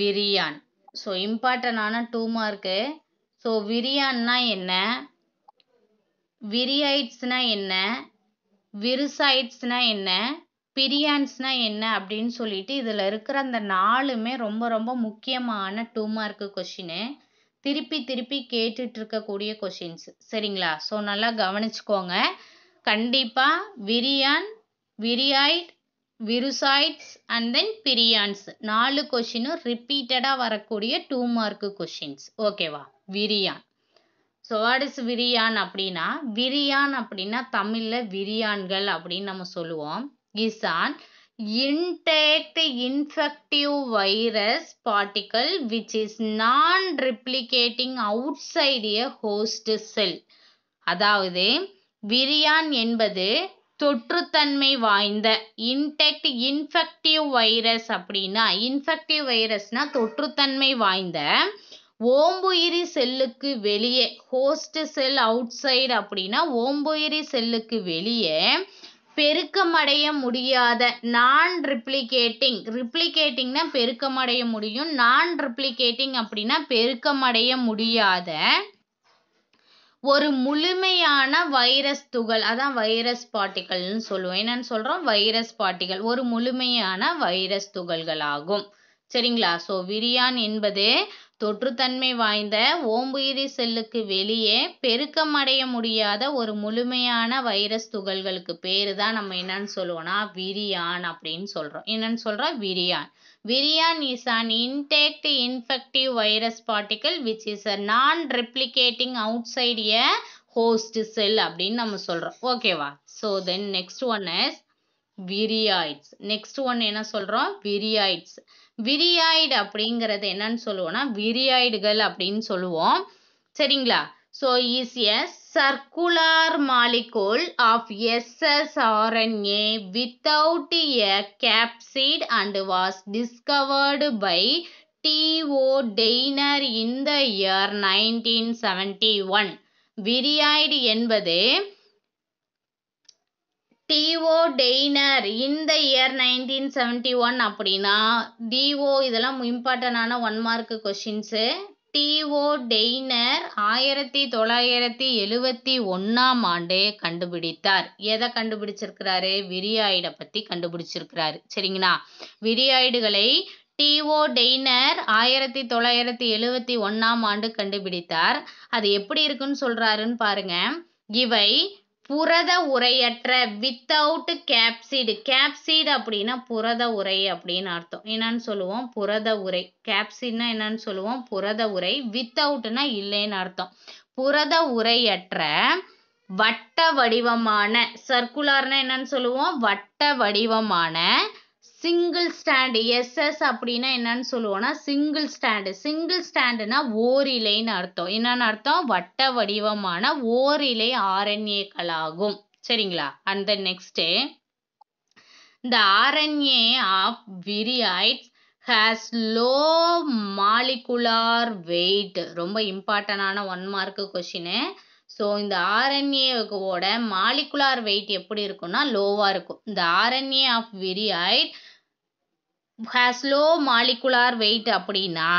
A: virion so இம்பார்ட்டண்டான டூ மார்க்கு ஸோ விரியான்னா என்ன விரியாய்ட்ஸ்னா என்ன விரிசைட்ஸ்னா என்ன பிரியான்ஸ்னால் என்ன அப்படின்னு சொல்லிட்டு இதில் இருக்கிற அந்த நாலுமே ரொம்ப ரொம்ப முக்கியமான டூ மார்க்கு கொஷினு திருப்பி திருப்பி கேட்டுட்டு இருக்கக்கூடிய கொஷின்ஸ் சரிங்களா ஸோ நல்லா கவனிச்சுக்கோங்க கண்டிப்பாக விரியான் விரியாய்ட் விருசாய்ட்ஸ் அண்ட் தென் பிரியான்ஸ் நாலு கொஷினும் ரிப்பீட்டடாக வரக்கூடிய டூ மார்க்கு கொஷின்ஸ் ஓகேவா விரியான் ஸோ விரியான் அப்படின்னா விரியான் அப்படின்னா தமிழில் விரியான்கள் அப்படின்னு நம்ம சொல்லுவோம் is an intact infective virus particle which is non-replicating outside a host cell. அதாவது விரியான் என்பது தொற்றுத்தன்மை வாய்ந்த இன்டெக்ட் இன்ஃபெக்டிவ் வைரஸ் அப்படின்னா இன்ஃபெக்டிவ் வைரஸ்னா தொற்றுத்தன்மை வாய்ந்த ஓம்புயிரி செல்லுக்கு வெளியே ஹோஸ்ட் செல் அவுட் சைடு அப்படின்னா ஓம்புயிரி செல்லுக்கு வெளியே பெருக்கமடைய முடியாத நான் ரிப்ளிகேட்டிங் ரிப்ளிகேட்டிங்னா பெருக்கமடைய முடியும் நான் ரிப்ளிகேட்டிங் அப்படின்னா பெருக்கமடைய முடியாத ஒரு முழுமையான வைரஸ் துகள் அதான் வைரஸ் பாட்டிகள்னு சொல்லுவோம் என்னன்னு சொல்றோம் வைரஸ் பாட்டிகள் ஒரு முழுமையான வைரஸ் துகள்களாகும் சரிங்களா சோ விரியான் என்பது தொற்றுத்தன்மை வாய்ந்த ஓம்புயிரி செல்லுக்கு வெளியே பெருக்கம் அடைய முடியாத ஒரு முழுமையான வைரஸ் துகள்களுக்கு பேர் தான் நம்ம என்னன்னு சொல்லுவோம்னா விரியான் அப்படின்னு சொல்கிறோம் என்னன்னு சொல்கிறோம் virion virion is an intact infective virus particle which is a non replicating outside a host cell அப்படின்னு நம்ம சொல்கிறோம் ஓகேவா so then next one is viroids next one என்ன சொல்கிறோம் விரியாய்ட்ஸ் விரியாய்டு அப்படிங்கிறது என்னன்னு சொல்லுவோம்னா விரியாய்டுகள் அப்படின்னு சொல்லுவோம் சரிங்களா so is a circular molecule of ssRNA without a capsid and was discovered by T O Diener in the year nineteen seventy one viroid என்பது T O Diener இந்த இயர் நைன்டீன் செவன்ட்டி ஒன் அப்படின்னா டிஓ இதெல்லாம் இம்பார்ட்டண்டான one mark questions T O Diener ஆயிரத்தி தொள்ளாயிரத்தி எழுவத்தி ஒன்றாம் ஆண்டு கண்டுபிடித்தார் எதை கண்டுபிடிச்சிருக்கிறாரு விரியாய்டை பற்றி கண்டுபிடிச்சிருக்கிறாரு சரிங்களா விரியாயிடுகளை டிஓ டெய்னர் ஆயிரத்தி தொள்ளாயிரத்தி எழுவத்தி ஒன்றாம் ஆண்டு கண்டுபிடித்தார் அது எப்படி இருக்குன்னு சொல்கிறாருன்னு பாருங்க இவை புரத உரையற்ற வித்தவுட் கேப்சீடு கேப்சீடு அப்படின்னா புரத உரை அப்படின்னு அர்த்தம் என்னன்னு சொல்லுவோம் புரத உரை கேப்சீட்னா என்னன்னு சொல்லுவோம் புரத உரை வித்தவுட்னா இல்லைன்னு அர்த்தம் புரத உரையற்ற வட்ட வடிவமான சர்க்குலார்னா என்னன்னு சொல்லுவோம் வட்ட வடிவமான சிங்கிள் ஸ்டாண்டு எஸ்எஸ் அப்படின்னா என்னன்னு சொல்லுவோம்னா சிங்கிள் ஸ்டாண்டு சிங்கிள் ஸ்டாண்டுனா ஓரிலைன்னு அர்த்தம் என்னன்னு அர்த்தம் வட்ட வடிவமான ஓரிலை ஆரண்யக்கள் ஆகும் சரிங்களா அண்ட் தென் நெக்ஸ்ட்டு இந்த RNA of viroids has low molecular weight ரொம்ப இம்பார்ட்டண்டான ஒன் மார்க்கு கொஷினு ஸோ இந்த ஆரண்யோட மாலிகுலார் வெயிட் எப்படி இருக்கும்னா லோவாக இருக்கும் இந்த RNA of viroid has low molecular weight அப்படின்னா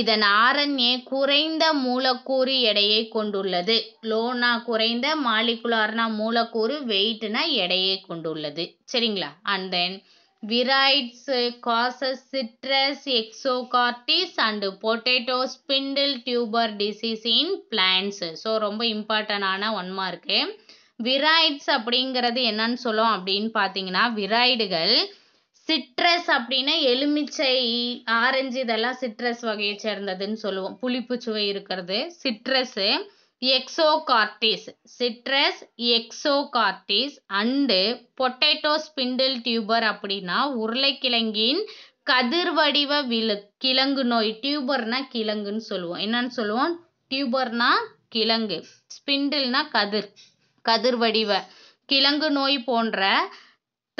A: இதன் ஆர்என்ஏ குறைந்த மூலக்கூறு எடையை கொண்டுள்ளது லோனா குறைந்த மாலிகுலார்னா மூலக்கூறு வெயிட்னா எடையை கொண்டுள்ளது சரிங்களா and then viroids causes citrus exocortis and potato spindle tuber disease in plants so ரொம்ப இம்பார்ட்டண்டான ஒன்மா இருக்குது விரைட்ஸ் அப்படிங்கிறது என்னன்னு சொல்லும் அப்படின்னு பார்த்தீங்கன்னா விராய்டுகள் சிட்ரஸ் அப்படின்னா எலுமிச்சை ஆரஞ்சு இதெல்லாம் சிட்ரஸ் வகையை சேர்ந்ததுன்னு சொல்லுவோம் புளிப்பு சுவை இருக்கிறது citrus exocortis citrus exocortis and potato spindle tuber அப்படின்னா உருளைக்கிழங்கின் கதிர்வடிவ விழு கிழங்கு நோய் டியூபர்னா கிழங்குன்னு சொல்லுவோம் என்னன்னு சொல்லுவோம் டியூபர்னா கிழங்கு ஸ்பிண்டில்னா கதிர் கதிர்வடிவ கிழங்கு நோய் போன்ற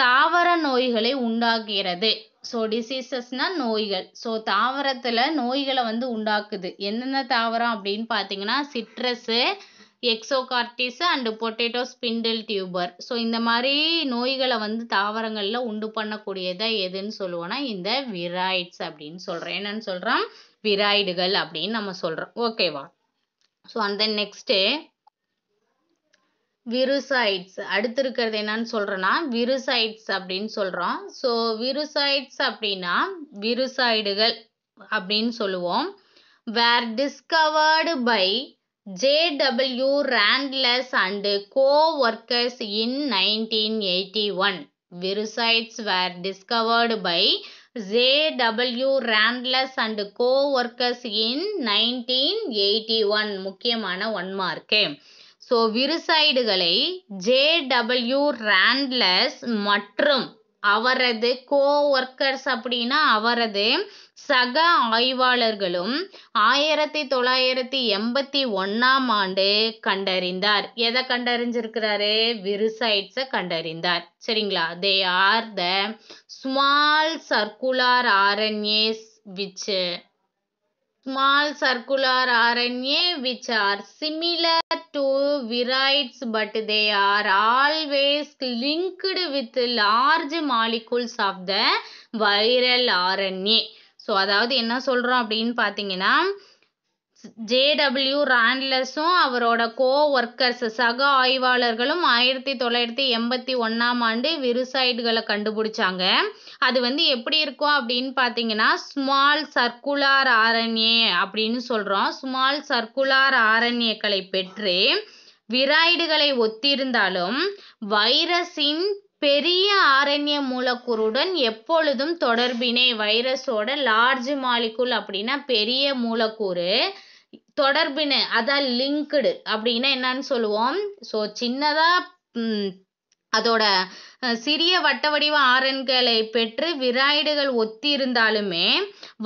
A: தாவர நோய்களை உண்டாக்குகிறது ஸோ டிசீசஸ்னால் நோய்கள் ஸோ தாவரத்தில் நோய்களை வந்து உண்டாக்குது என்னென்ன தாவரம் அப்படின்னு பார்த்தீங்கன்னா citrus exocortis and potato spindle tuber so இந்த மாதிரி நோய்களை வந்து தாவரங்களில் உண்டு பண்ணக்கூடியதாக எதுன்னு சொல்லுவோன்னா இந்த விராய்ட்ஸ் அப்படின்னு சொல்கிறேன் என்னன்னு சொல்கிறோம் விராய்டுகள் அப்படின்னு நம்ம சொல்கிறோம் ஓகேவா ஸோ அந்த நெக்ஸ்ட்டு விருசைட்ஸ் அடுத்து இருக்கிறது என்னன்னு சொல்கிறேன்னா விருசைட்ஸ் அப்படின்னு சொல்கிறோம் ஸோ விருசைட்ஸ் அப்படின்னா விருசைடுகள் அப்படின்னு சொல்லுவோம் were discovered by JW Randles and coworkers in nineteen eighty one virusoids were discovered by JW Randles and coworkers in nineteen eighty one முக்கியமான ஒன் மார்க்கு ஸோ விருசைடுகளை ஜேடபிள்யூ ரேண்ட்லஸ் மற்றும் அவரது கோஒர்க்கர்ஸ் அப்படின்னா அவரது சக ஆய்வாளர்களும் ஆயிரத்தி தொள்ளாயிரத்தி எண்பத்தி ஒன்றாம் ஆண்டு கண்டறிந்தார் எதை கண்டறிஞ்சிருக்கிறாரு விருசைட்ஸை கண்டறிந்தார் சரிங்களா they are the small circular RNAs which small circular RNA which are similar to virids but they are always linked with large molecules of the viral RNA. So அதாவது என்ன சொல்கிறோம் அப்படின்னு பார்த்தீங்கன்னா ஜேடபிள்யூ ராண்ட்லஸும் அவரோட கோ ஒர்க்கர்ஸ் சக ஆய்வாளர்களும் ஆயிரத்தி தொள்ளாயிரத்தி எண்பத்தி ஒன்றாம் ஆண்டு விருசைடுகளை கண்டுபிடிச்சாங்க அது வந்து எப்படி இருக்கும் அப்படின்னு பார்த்தீங்கன்னா ஸ்மால் சர்க்குலார் ஆரண்யே அப்படின்னு சொல்கிறோம் ஸ்மால் சர்க்குலார் ஆரண்யக்களை பெற்று விராய்டுகளை ஒத்திருந்தாலும் வைரஸின் பெரிய ஆரண்ய மூலக்கூறுடன் எப்பொழுதும் தொடர்பினை வைரஸோட லார்ஜ் மாலிகுல் அப்படின்னா பெரிய மூலக்கூறு தொடர்பினை அதான் லிங்க்டு அப்படின்னா என்னன்னு சொல்லுவோம் ஸோ சின்னதாக அதோட சிறிய வட்ட வடிவ ஆரன்களை பெற்று விராய்டுகள் ஒத்திருந்தாலுமே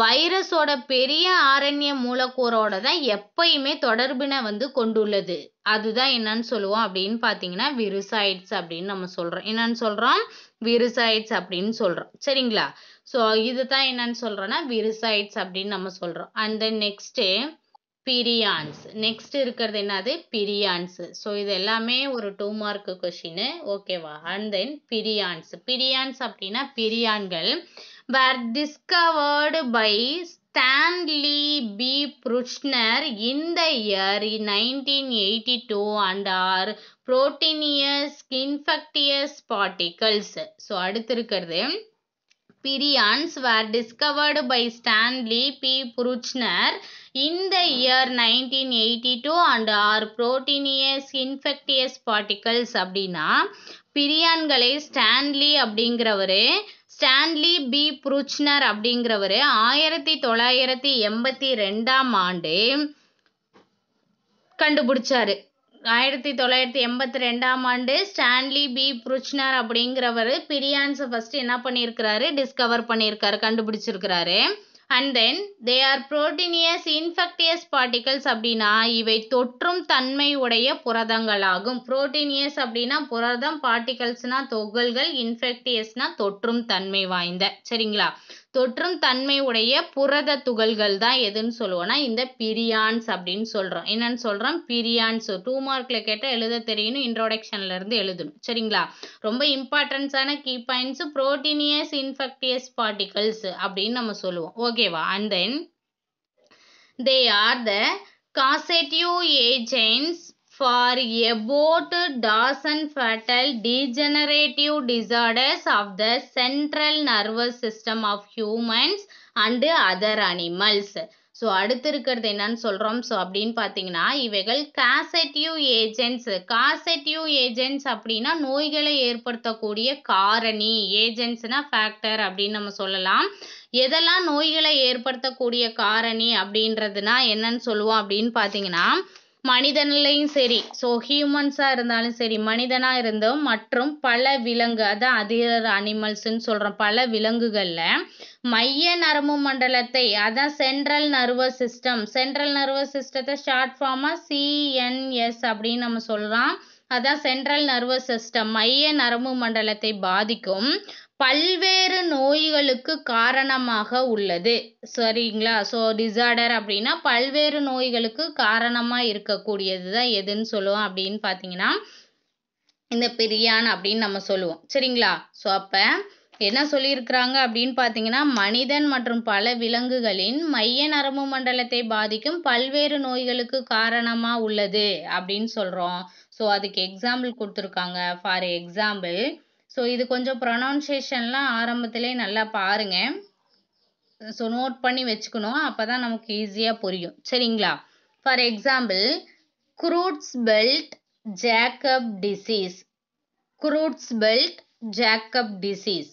A: வைரஸோட பெரிய ஆரண்ய மூலக்கூறோட தான் எப்பயுமே தொடர்பினை வந்து கொண்டுள்ளது அதுதான் என்னன்னு சொல்லுவோம் அப்படின்னு பார்த்தீங்கன்னா விருசைட்ஸ் அப்படின்னு நம்ம சொல்கிறோம் என்னன்னு சொல்கிறோம் விருசைட்ஸ் அப்படின்னு சொல்கிறோம் சரிங்களா ஸோ இதுதான் என்னன்னு சொல்கிறோன்னா விருசைட்ஸ் அப்படின்னு நம்ம சொல்கிறோம் and then next prions next இருக்கிறது என்னது பிரியான்ஸ் ஸோ இது எல்லாமே ஒரு டூ மார்க் கொஷின் ஓகேவா அண்ட் தென் பிரியான்ஸ் பிரியான்ஸ் அப்படின்னா பிரியான்கள் were discovered by Stanley B Prusiner இந்த year nineteen eighty two and are proteinous infectious particles so அடுத்து இருக்கிறது periods were discovered by Stanley P. Pruchner in the year 1982 and are proteinous infectious particles அப்படின்னா பிரியான்களை Stanley அப்படிங்கிறவர் Stanley B Prusiner அப்படிங்கிறவர் ஆயிரத்தி தொள்ளாயிரத்தி எண்பத்தி ரெண்டாம் ஆண்டு கண்டுபிடிச்சாரு ஆயிரத்தி தொள்ளாயிரத்தி எண்பத்தி ரெண்டாம் ஆண்டு ஸ்டான்லி பி புருச்னர் அப்படிங்கிறவர் பிரியான்ஸை ஃபஸ்ட்டு என்ன பண்ணியிருக்கிறாரு டிஸ்கவர் பண்ணியிருக்காரு கண்டுபிடிச்சிருக்கிறாரு and then they are proteinous infectious particles அப்படின்னா இவை தொற்றும் தன்மை உடைய புரதங்களாகும் புரோட்டீனியஸ் அப்படின்னா புரதம் பார்ட்டிகல்ஸ்னா தொகல்கள் இன்ஃபெக்டியஸ்னா தொற்றும் தன்மை வாய்ந்த சரிங்களா தொற்றும் தன்மை உடைய புரத துகள்கள் தான் எதுன்னு சொல்லுவோம்னா இந்த பிரியான்ஸ் அப்படின்னு சொல்கிறோம் என்னன்னு சொல்கிறோம் பிரியான்ஸ் டூ மார்க்கில் கேட்டால் எழுத தெரியணும் இருந்து எழுதணும் சரிங்களா ரொம்ப இம்பார்ட்டன்ஸான key points proteinous infectious particles அப்படின்னு நம்ம சொல்லுவோம் ஓகேவா and then they are the causative agents for about dozen fatal degenerative disorders of the central nervous system of humans and other animals. So அடுத்து இருக்கிறது என்னன்னு சொல்கிறோம் ஸோ அப்படின்னு பார்த்தீங்கன்னா இவைகள் காசட்டிவ் ஏஜென்ட்ஸ் காசட்டிவ் ஏஜென்ட்ஸ் அப்படின்னா நோய்களை ஏற்படுத்தக்கூடிய காரணி ஏஜென்ட்ஸ்னா ஃபேக்டர் அப்படின்னு நம்ம சொல்லலாம் எதெல்லாம் நோய்களை ஏற்படுத்தக்கூடிய காரணி அப்படின்றதுனா என்னன்னு சொல்லுவோம் அப்படின்னு பார்த்தீங்கன்னா மனிதன்லையும் சரி ஸோ ஹியூமன்ஸாக இருந்தாலும் சரி மனிதனாக இருந்தும் மற்றும் பல விலங்கு அதான் அதிர் அனிமல்ஸ்ன்னு சொல்கிறோம் பல விலங்குகளில் மைய நரம்பு மண்டலத்தை அதான் central nervous system central nervous சிஸ்டத்தை ஷார்ட் ஃபார்மாக சிஎன்எஸ் அப்படின்னு நம்ம சொல்கிறோம் அதான் சென்ட்ரல் நர்வஸ் சிஸ்டம் மைய நரம்பு மண்டலத்தை பாதிக்கும் பல்வேறு நோய்களுக்கு காரணமாக உள்ளது சரிங்களா ஸோ டிசார்டர் அப்படின்னா பல்வேறு நோய்களுக்கு காரணமாக இருக்கக்கூடியது தான் எதுன்னு சொல்லுவோம் அப்படின்னு பார்த்தீங்கன்னா இந்த பிரியான் அப்படின்னு நம்ம சொல்லுவோம் சரிங்களா ஸோ அப்போ என்ன சொல்லியிருக்கிறாங்க அப்படின்னு பார்த்தீங்கன்னா மனிதன் மற்றும் பல விலங்குகளின் மைய நரம்பு மண்டலத்தை பாதிக்கும் பல்வேறு நோய்களுக்கு காரணமாக உள்ளது அப்படின்னு சொல்கிறோம் ஸோ அதுக்கு எக்ஸாம்பிள் கொடுத்துருக்காங்க ஃபார் எக்ஸாம்பிள் ஸோ இது கொஞ்சம் ப்ரொனவுன்சேஷன்லாம் ஆரம்பத்திலே நல்லா பாருங்க ஸோ நோட் பண்ணி வச்சுக்கணும் அப்போ தான் நமக்கு ஈஸியாக புரியும் சரிங்களா for example Creutzfeldt Jakob disease Creutzfeldt Jakob disease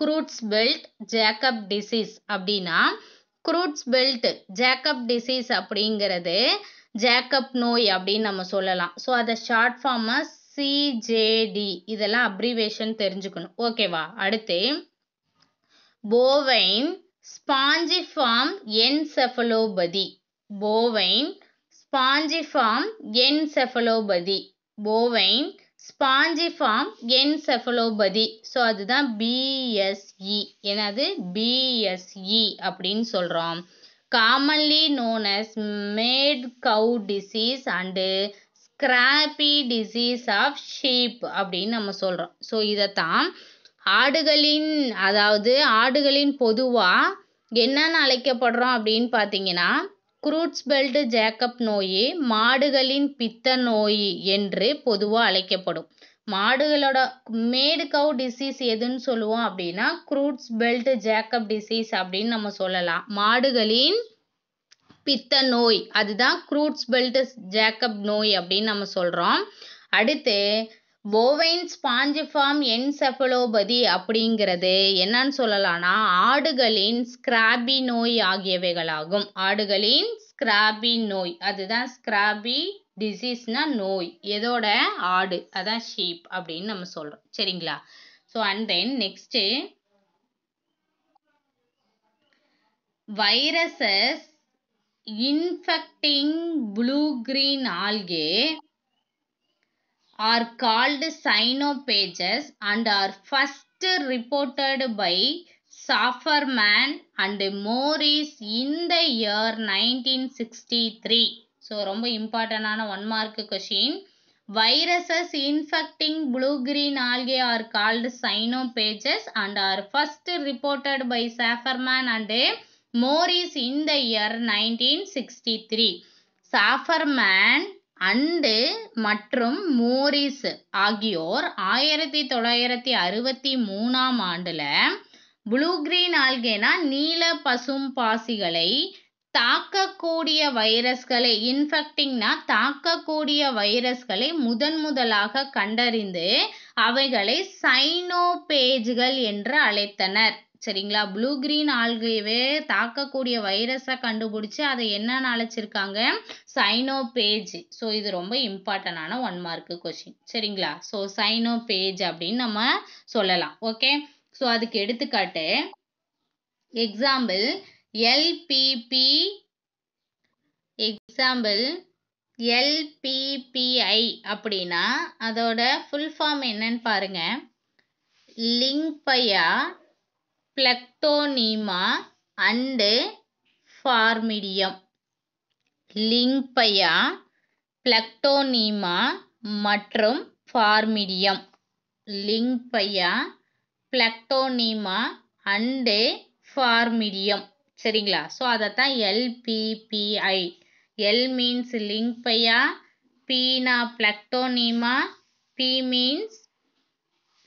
A: Creutzfeldt Jakob disease அப்படின்னா குரூட்ஸ் பெல்ட் ஜேக்கப் டிசீஸ் அப்படிங்கிறது ஜேக்கப் நோய் அப்படின்னு நம்ம சொல்லலாம் ஸோ அதை ஷார்ட் ஃபார்மாக சிஜேடி இதெல்லாம் அப்ரிவேஷன் தெரிஞ்சுக்கணும் ஓகேவா அடுத்து bovine spongiform encephalopathy bovine spongiform encephalopathy bovine spongiform encephalopathy so அதுதான் பிஎஸ்இ e. என்னது பிஎஸ்இ e அப்படின்னு சொல்கிறோம் commonly known as mad cow disease and scrapie disease of sheep அப்படின்னு நம்ம சொல்கிறோம் ஸோ இதைத்தான் ஆடுகளின் அதாவது ஆடுகளின் பொதுவாக என்னன்னு அழைக்கப்படுறோம் அப்படின்னு பார்த்தீங்கன்னா பெல்ட் ஜேக்கப் நோய் மாடுகளின் பித்த நோய் என்று பொதுவாக அழைக்கப்படும் மாடுகளோட மேடு கவு டிசீஸ் எதுன்னு சொல்லுவோம் அப்படின்னா குரூட்ஸ் பெல்ட் ஜேக்கப் டிசீஸ் அப்படின்னு நம்ம சொல்லலாம் மாடுகளின் பித்த நோய் அதுதான் க்ரூட்ஸ் பெல்டஸ் ஜேக்கப் நோய் அப்படின்னு நம்ம சொல்கிறோம் அடுத்து போவைன் ஸ்பாஞ்சிஃபார்ம் என்செஃபலோபதி அப்படிங்கிறது என்னன்னு சொல்லலாம்னா ஆடுகளின் ஸ்கிராபி நோய் ஆகியவைகளாகும் ஆடுகளின் ஸ்கிராபி நோய் அதுதான் ஸ்கிராபி டிசீஸ்னா நோய் எதோட ஆடு அதான் ஷீப் அப்படின்னு நம்ம சொல்கிறோம் சரிங்களா so and then next viruses infecting blue-green algae are called cyanopages and are first reported by Safferman and Morris in the year 1963. So, ரொம்ப இம்பார்ட்டனான one mark question viruses infecting blue green algae are called cyanophages and are first reported by Safferman and the year nineteen sixty three Safferman and மற்றும் Morris ஆகியோர் ஆயிரத்தி தொள்ளாயிரத்தி அறுபத்தி மூணாம் ஆண்டில் blue green ஆல்கேனா நீல பசும் பாசிகளை தாக்கக்கூடிய வைரஸ்களை இன்ஃபெக்டிங்னா தாக்கக்கூடிய வைரஸ்களை முதன் முதலாக கண்டறிந்து அவைகளை சைனோபேஜ்கள் என்று அழைத்தனர் சரிங்களா ப்ளூ கிரீன் ஆல்கையவே தாக்கக்கூடிய வைரஸை கண்டுபிடிச்சி அதை என்னன்னு அழைச்சிருக்காங்க சைனோ பேஜ் ஸோ இது ரொம்ப இம்பார்ட்டண்டான ஒன் மார்க்கு கொஷின் சரிங்களா ஸோ சைனோ பேஜ் அப்படின்னு நம்ம சொல்லலாம் ஓகே ஸோ அதுக்கு எடுத்துக்காட்டு எக்ஸாம்பிள் எல்பிபி எக்ஸாம்பிள் எல்பிபிஐ அப்படின்னா அதோட ஃபுல் ஃபார்ம் என்னன்னு பாருங்க லிங்பயா பிளக்டோனீமா அண்டு ஃபார்மிடியம் லிங்பயா பிளக்டோனீமா மற்றும் ஃபார்மிடியம் லிங்பயா பிளக்டோனீமா அண்டு ஃபார்மிடியம் சரிங்களா ஸோ அதை தான் எல்பிபிஐ எல் மீன்ஸ் லிங்பயா பீனா பிளக்டோனிமா பி மீன்ஸ்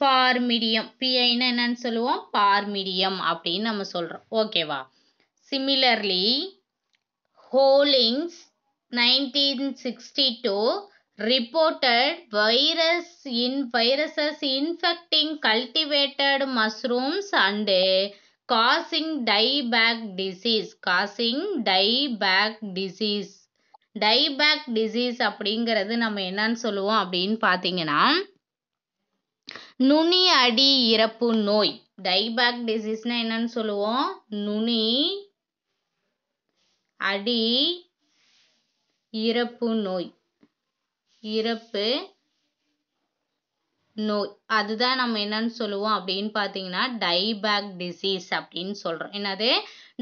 A: பார்மிடியம் பிஐனா என்னன்னு சொல்லுவோம் பார்மிடியம் அப்படின்னு நம்ம சொல்கிறோம் ஓகேவா similarly Hollings nineteen sixty two reported virus in viruses infecting cultivated mushrooms and causing dieback disease causing dieback disease dieback disease அப்படிங்கிறது நம்ம என்னன்னு சொல்லுவோம் அப்படின்னு பார்த்தீங்கன்னா நுனி அடி இறப்பு நோய் டைபேக் டிசீஸ்னா என்னன்னு சொல்லுவோம் நுனி அடி இறப்பு நோய் இறப்பு நோய் அதுதான் நம்ம என்னன்னு சொல்லுவோம் அப்படின்னு பார்த்தீங்கன்னா டைபேக் டிசீஸ் அப்படின்னு சொல்கிறோம் என்னது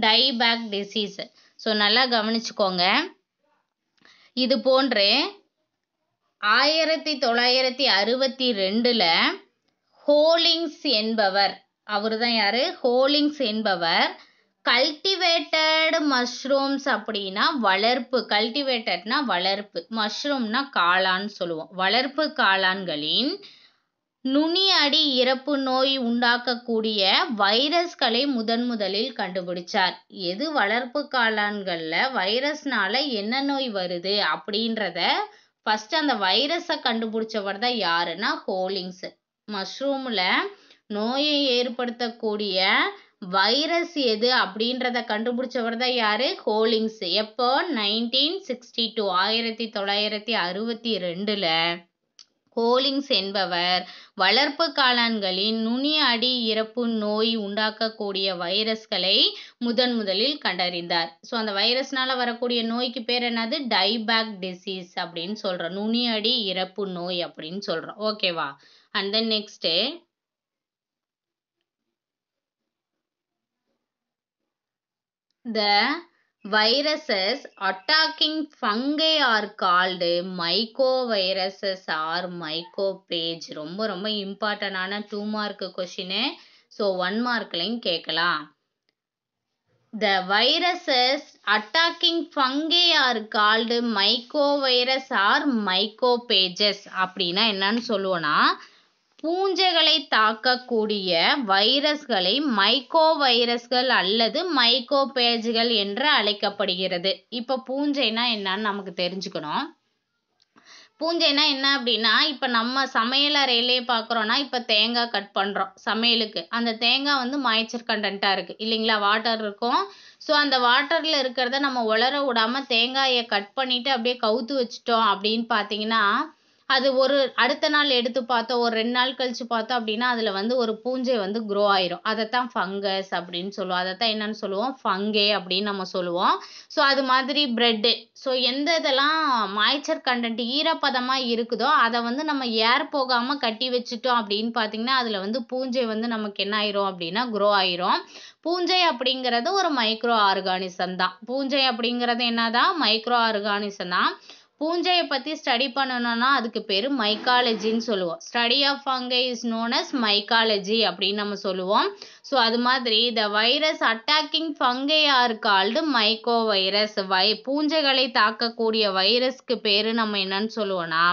A: டைபேக் டிசீஸ் ஸோ நல்லா கவனிச்சுக்கோங்க இது போன்று ஆயிரத்தி தொள்ளாயிரத்தி அறுபத்தி ரெண்டில் ஹோலிங்ஸ் என்பவர் அவர் தான் யார் ஹோலிங்ஸ் என்பவர் கல்டிவேட்டட் மஷ்ரூம்ஸ் அப்படின்னா வளர்ப்பு கல்டிவேட்டட்னா வளர்ப்பு மஷ்ரூம்னா காளான்னு சொல்லுவோம் வளர்ப்பு காளான்களின் நுனி அடி இறப்பு நோய் உண்டாக்கக்கூடிய வைரஸ்களை முதன் முதலில் கண்டுபிடிச்சார் எது வளர்ப்பு காளான்களில் வைரஸ்னால என்ன நோய் வருது அப்படின்றத ஃபஸ்ட்டு அந்த வைரஸை கண்டுபிடிச்சவர் தான் யாருன்னா ஹோலிங்ஸு மஷ்ரூமில் நோயை ஏற்படுத்தக்கூடிய வைரஸ் எது அப்படின்றத கண்டுபிடிச்சவர் தான் யார் ஹோலிங்ஸ் எப்போ நைன்டீன் சிக்ஸ்டி டூ ஆயிரத்தி தொள்ளாயிரத்தி அறுபத்தி ரெண்டில் ஹோலிங்ஸ் என்பவர் வளர்ப்பு காளான்களின் நுனி அடி இறப்பு நோய் உண்டாக்கக்கூடிய வைரஸ்களை முதன் முதலில் கண்டறிந்தார் ஸோ அந்த வைரஸ்னால வரக்கூடிய நோய்க்கு பேர் என்னது டைபேக் டிசீஸ் அப்படின்னு சொல்கிறோம் நுனி அடி இறப்பு நோய் அப்படின்னு சொல்கிறோம் ஓகேவா and and then the viruses eh? the fungi are called myco called are mycophage ரொம்ப ரொம்ப இம்பார்ட்டன்டான two mark question so one மார்க்லையும் கேட்கலாம் the viruses attacking fungi are called mycovirus are mycophages அப்படின்னா என்னன்னு சொல்லுவோன்னா பூஞ்சைகளை தாக்கக்கூடிய வைரஸ்களை மைக்கோ வைரஸ்கள் அல்லது மைக்கோ பேஜ்கள் என்று அழைக்கப்படுகிறது இப்போ பூஞ்சைனா என்னன்னு நமக்கு தெரிஞ்சுக்கணும் பூஞ்சைனா என்ன அப்படின்னா இப்போ நம்ம சமையல் அறையிலேயே பார்க்குறோன்னா இப்போ தேங்காய் கட் பண்ணுறோம் சமையலுக்கு அந்த தேங்காய் வந்து மாய்ச்சர் கண்டென்ட்டாக இருக்குது இல்லைங்களா வாட்டர் இருக்கும் ஸோ அந்த வாட்டரில் இருக்கிறத நம்ம உலர விடாமல் தேங்காயை கட் பண்ணிவிட்டு அப்படியே கவுத்து வச்சிட்டோம் அப்படின்னு பார்த்தீங்கன்னா அது ஒரு அடுத்த நாள் எடுத்து பார்த்தோம் ஒரு ரெண்டு நாள் கழிச்சு பார்த்தோம் அப்படின்னா அதில் வந்து ஒரு பூஞ்சை வந்து க்ரோ ஆயிரும் அதைத்தான் ஃபங்கஸ் அப்படின்னு சொல்லுவோம் அதைத்தான் என்னன்னு சொல்லுவோம் ஃபங்கே அப்படின்னு நம்ம சொல்லுவோம் ஸோ அது மாதிரி பிரெட்டு ஸோ எந்த இதெல்லாம் மாய்ச்சர் கண்டென்ட் ஈரப்பதமாக இருக்குதோ அதை வந்து நம்ம ஏர் போகாமல் கட்டி வச்சுட்டோம் அப்படின்னு பார்த்தீங்கன்னா அதில் வந்து பூஞ்சை வந்து நமக்கு என்ன ஆயிரும் அப்படின்னா குரோ ஆயிரும் பூஞ்சை அப்படிங்கிறது ஒரு மைக்ரோ ஆர்கானிசம் தான் பூஞ்சை அப்படிங்கிறது என்னதான் மைக்ரோ ஆர்கானிசம் தான் பூஞ்சையை பற்றி ஸ்டடி பண்ணணும்னா அதுக்கு பேர் மைக்காலஜின்னு சொல்லுவோம் study of fungi is known as mycology அப்படின்னு நம்ம சொல்லுவோம் ஸோ அது மாதிரி the virus attacking fungi are called mycovirus வை பூஞ்சைகளை தாக்கக்கூடிய வைரஸ்க்கு பேர் நம்ம என்னன்னு சொல்லுவோம்னா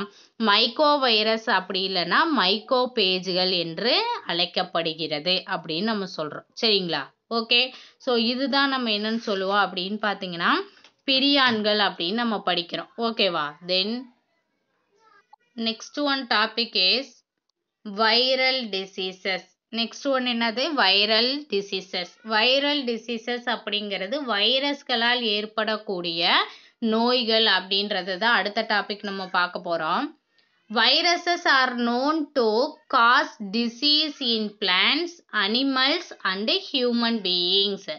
A: மைக்கோ வைரஸ் அப்படி இல்லைன்னா மைக்கோ பேஜ்கள் என்று அழைக்கப்படுகிறது அப்படின்னு நம்ம சொல்கிறோம் சரிங்களா ஓகே ஸோ இதுதான் நம்ம என்னன்னு சொல்லுவோம் அப்படின்னு பார்த்தீங்கன்னா பிரியான்கள் அப்படின்னு நம்ம படிக்கிறோம் ஓகேவா then next one topic is viral diseases next one என்னது வைரல் டிசீசஸ் வைரல் டிசீசஸ் அப்படிங்கிறது வைரஸ்களால் ஏற்படக்கூடிய நோய்கள் அப்படின்றது தான் அடுத்த டாபிக் நம்ம பார்க்க போகிறோம் viruses are known to cause disease in plants animals and human beings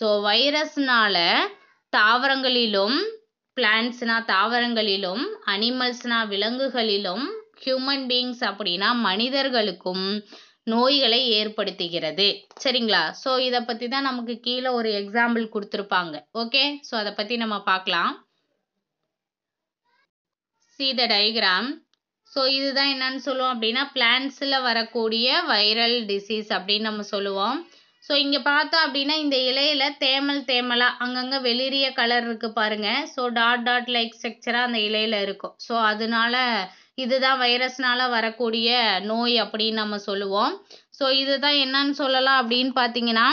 A: so வைரஸ்னால தாவரங்களிலும் பிளான்ட்ஸ்னா தாவரங்களிலும் அனிமல்ஸ்னா விலங்குகளிலும் ஹியூமன் பீயிங்ஸ் அப்படின்னா மனிதர்களுக்கும் நோய்களை ஏற்படுத்துகிறது சரிங்களா ஸோ இதை பற்றி தான் நமக்கு கீழே ஒரு எக்ஸாம்பிள் கொடுத்துருப்பாங்க ஓகே ஸோ அதை பற்றி நம்ம பார்க்கலாம் சி த டயக்ராம் ஸோ இதுதான் என்னன்னு சொல்லுவோம் அப்படின்னா பிளான்ஸில் வரக்கூடிய வைரல் டிசீஸ் அப்படின்னு நம்ம சொல்லுவோம் ஸோ இங்கே பார்த்தோம் அப்படின்னா இந்த இலையில் தேமல் தேமலாக அங்கங்கே வெளிரிய கலர் இருக்குது பாருங்கள் ஸோ டாட் டாட் லைக் ஸ்ட்ரக்சராக அந்த இலையில் இருக்கும் ஸோ அதனால இதுதான் வைரஸ்னால வரக்கூடிய நோய் அப்படின்னு நம்ம சொல்லுவோம் ஸோ இதுதான் என்னன்னு சொல்லலாம் அப்படின்னு பார்த்தீங்கன்னா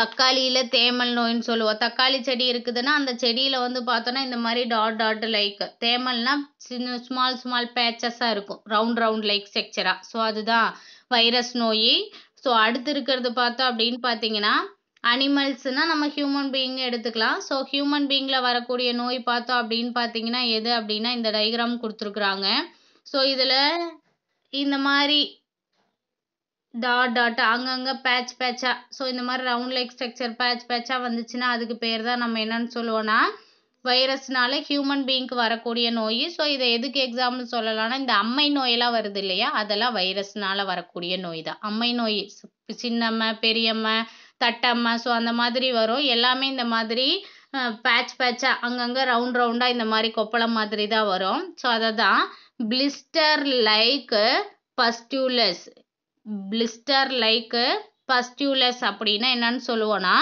A: தக்காளியில் தேமல் நோயின்னு சொல்லுவோம் தக்காளி செடி இருக்குதுன்னா அந்த செடியில் வந்து பார்த்தோன்னா இந்த மாதிரி டாட் டாட் லைக் தேமல்னா சின்ன ஸ்மால் ஸ்மால் பேச்சஸாக இருக்கும் ரவுண்ட் ரவுண்ட் லைக் ஸ்ட்ரக்சராக ஸோ அதுதான் வைரஸ் நோய் ஸோ அடுத்து இருக்கிறது பார்த்தோம் அப்படின்னு பார்த்தீங்கன்னா அனிமல்ஸ்னால் நம்ம ஹியூமன் பீயிங் எடுத்துக்கலாம் ஸோ ஹியூமன் பீயிங்கில் வரக்கூடிய நோய் பார்த்தோம் அப்படின்னு பார்த்தீங்கன்னா எது அப்படின்னா இந்த டயக்ராம் கொடுத்துருக்குறாங்க ஸோ இதில் இந்த மாதிரி டாட் டாட் அங்கங்கே பேட்ச் பேட்சாக ஸோ இந்த மாதிரி ரவுண்ட் லைக் ஸ்ட்ரக்சர் பேட்ச் பேட்சாக வந்துச்சுன்னா அதுக்கு பேர் தான் நம்ம என்னன்னு சொல்லுவோன்னா வைரஸ்னால ஹியூமன் பீயிங்க்கு வரக்கூடிய நோய் ஸோ இதை எதுக்கு எக்ஸாம்பிள் சொல்லலாம்னா இந்த அம்மை நோயெல்லாம் வருது இல்லையா அதெல்லாம் வைரஸ்னால வரக்கூடிய நோய் தான் அம்மை நோய் சின்னம்மை பெரியம்மை தட்டம்ம ஸோ அந்த மாதிரி வரும் எல்லாமே இந்த மாதிரி பேட்ச் பேட்சாக அங்கங்கே ரவுண்ட் ரவுண்டாக இந்த மாதிரி கொப்பளம் மாதிரி தான் வரும் ஸோ அதை தான் blister like pustules blister like pustules அப்படின்னா என்னன்னு சொல்லுவோன்னா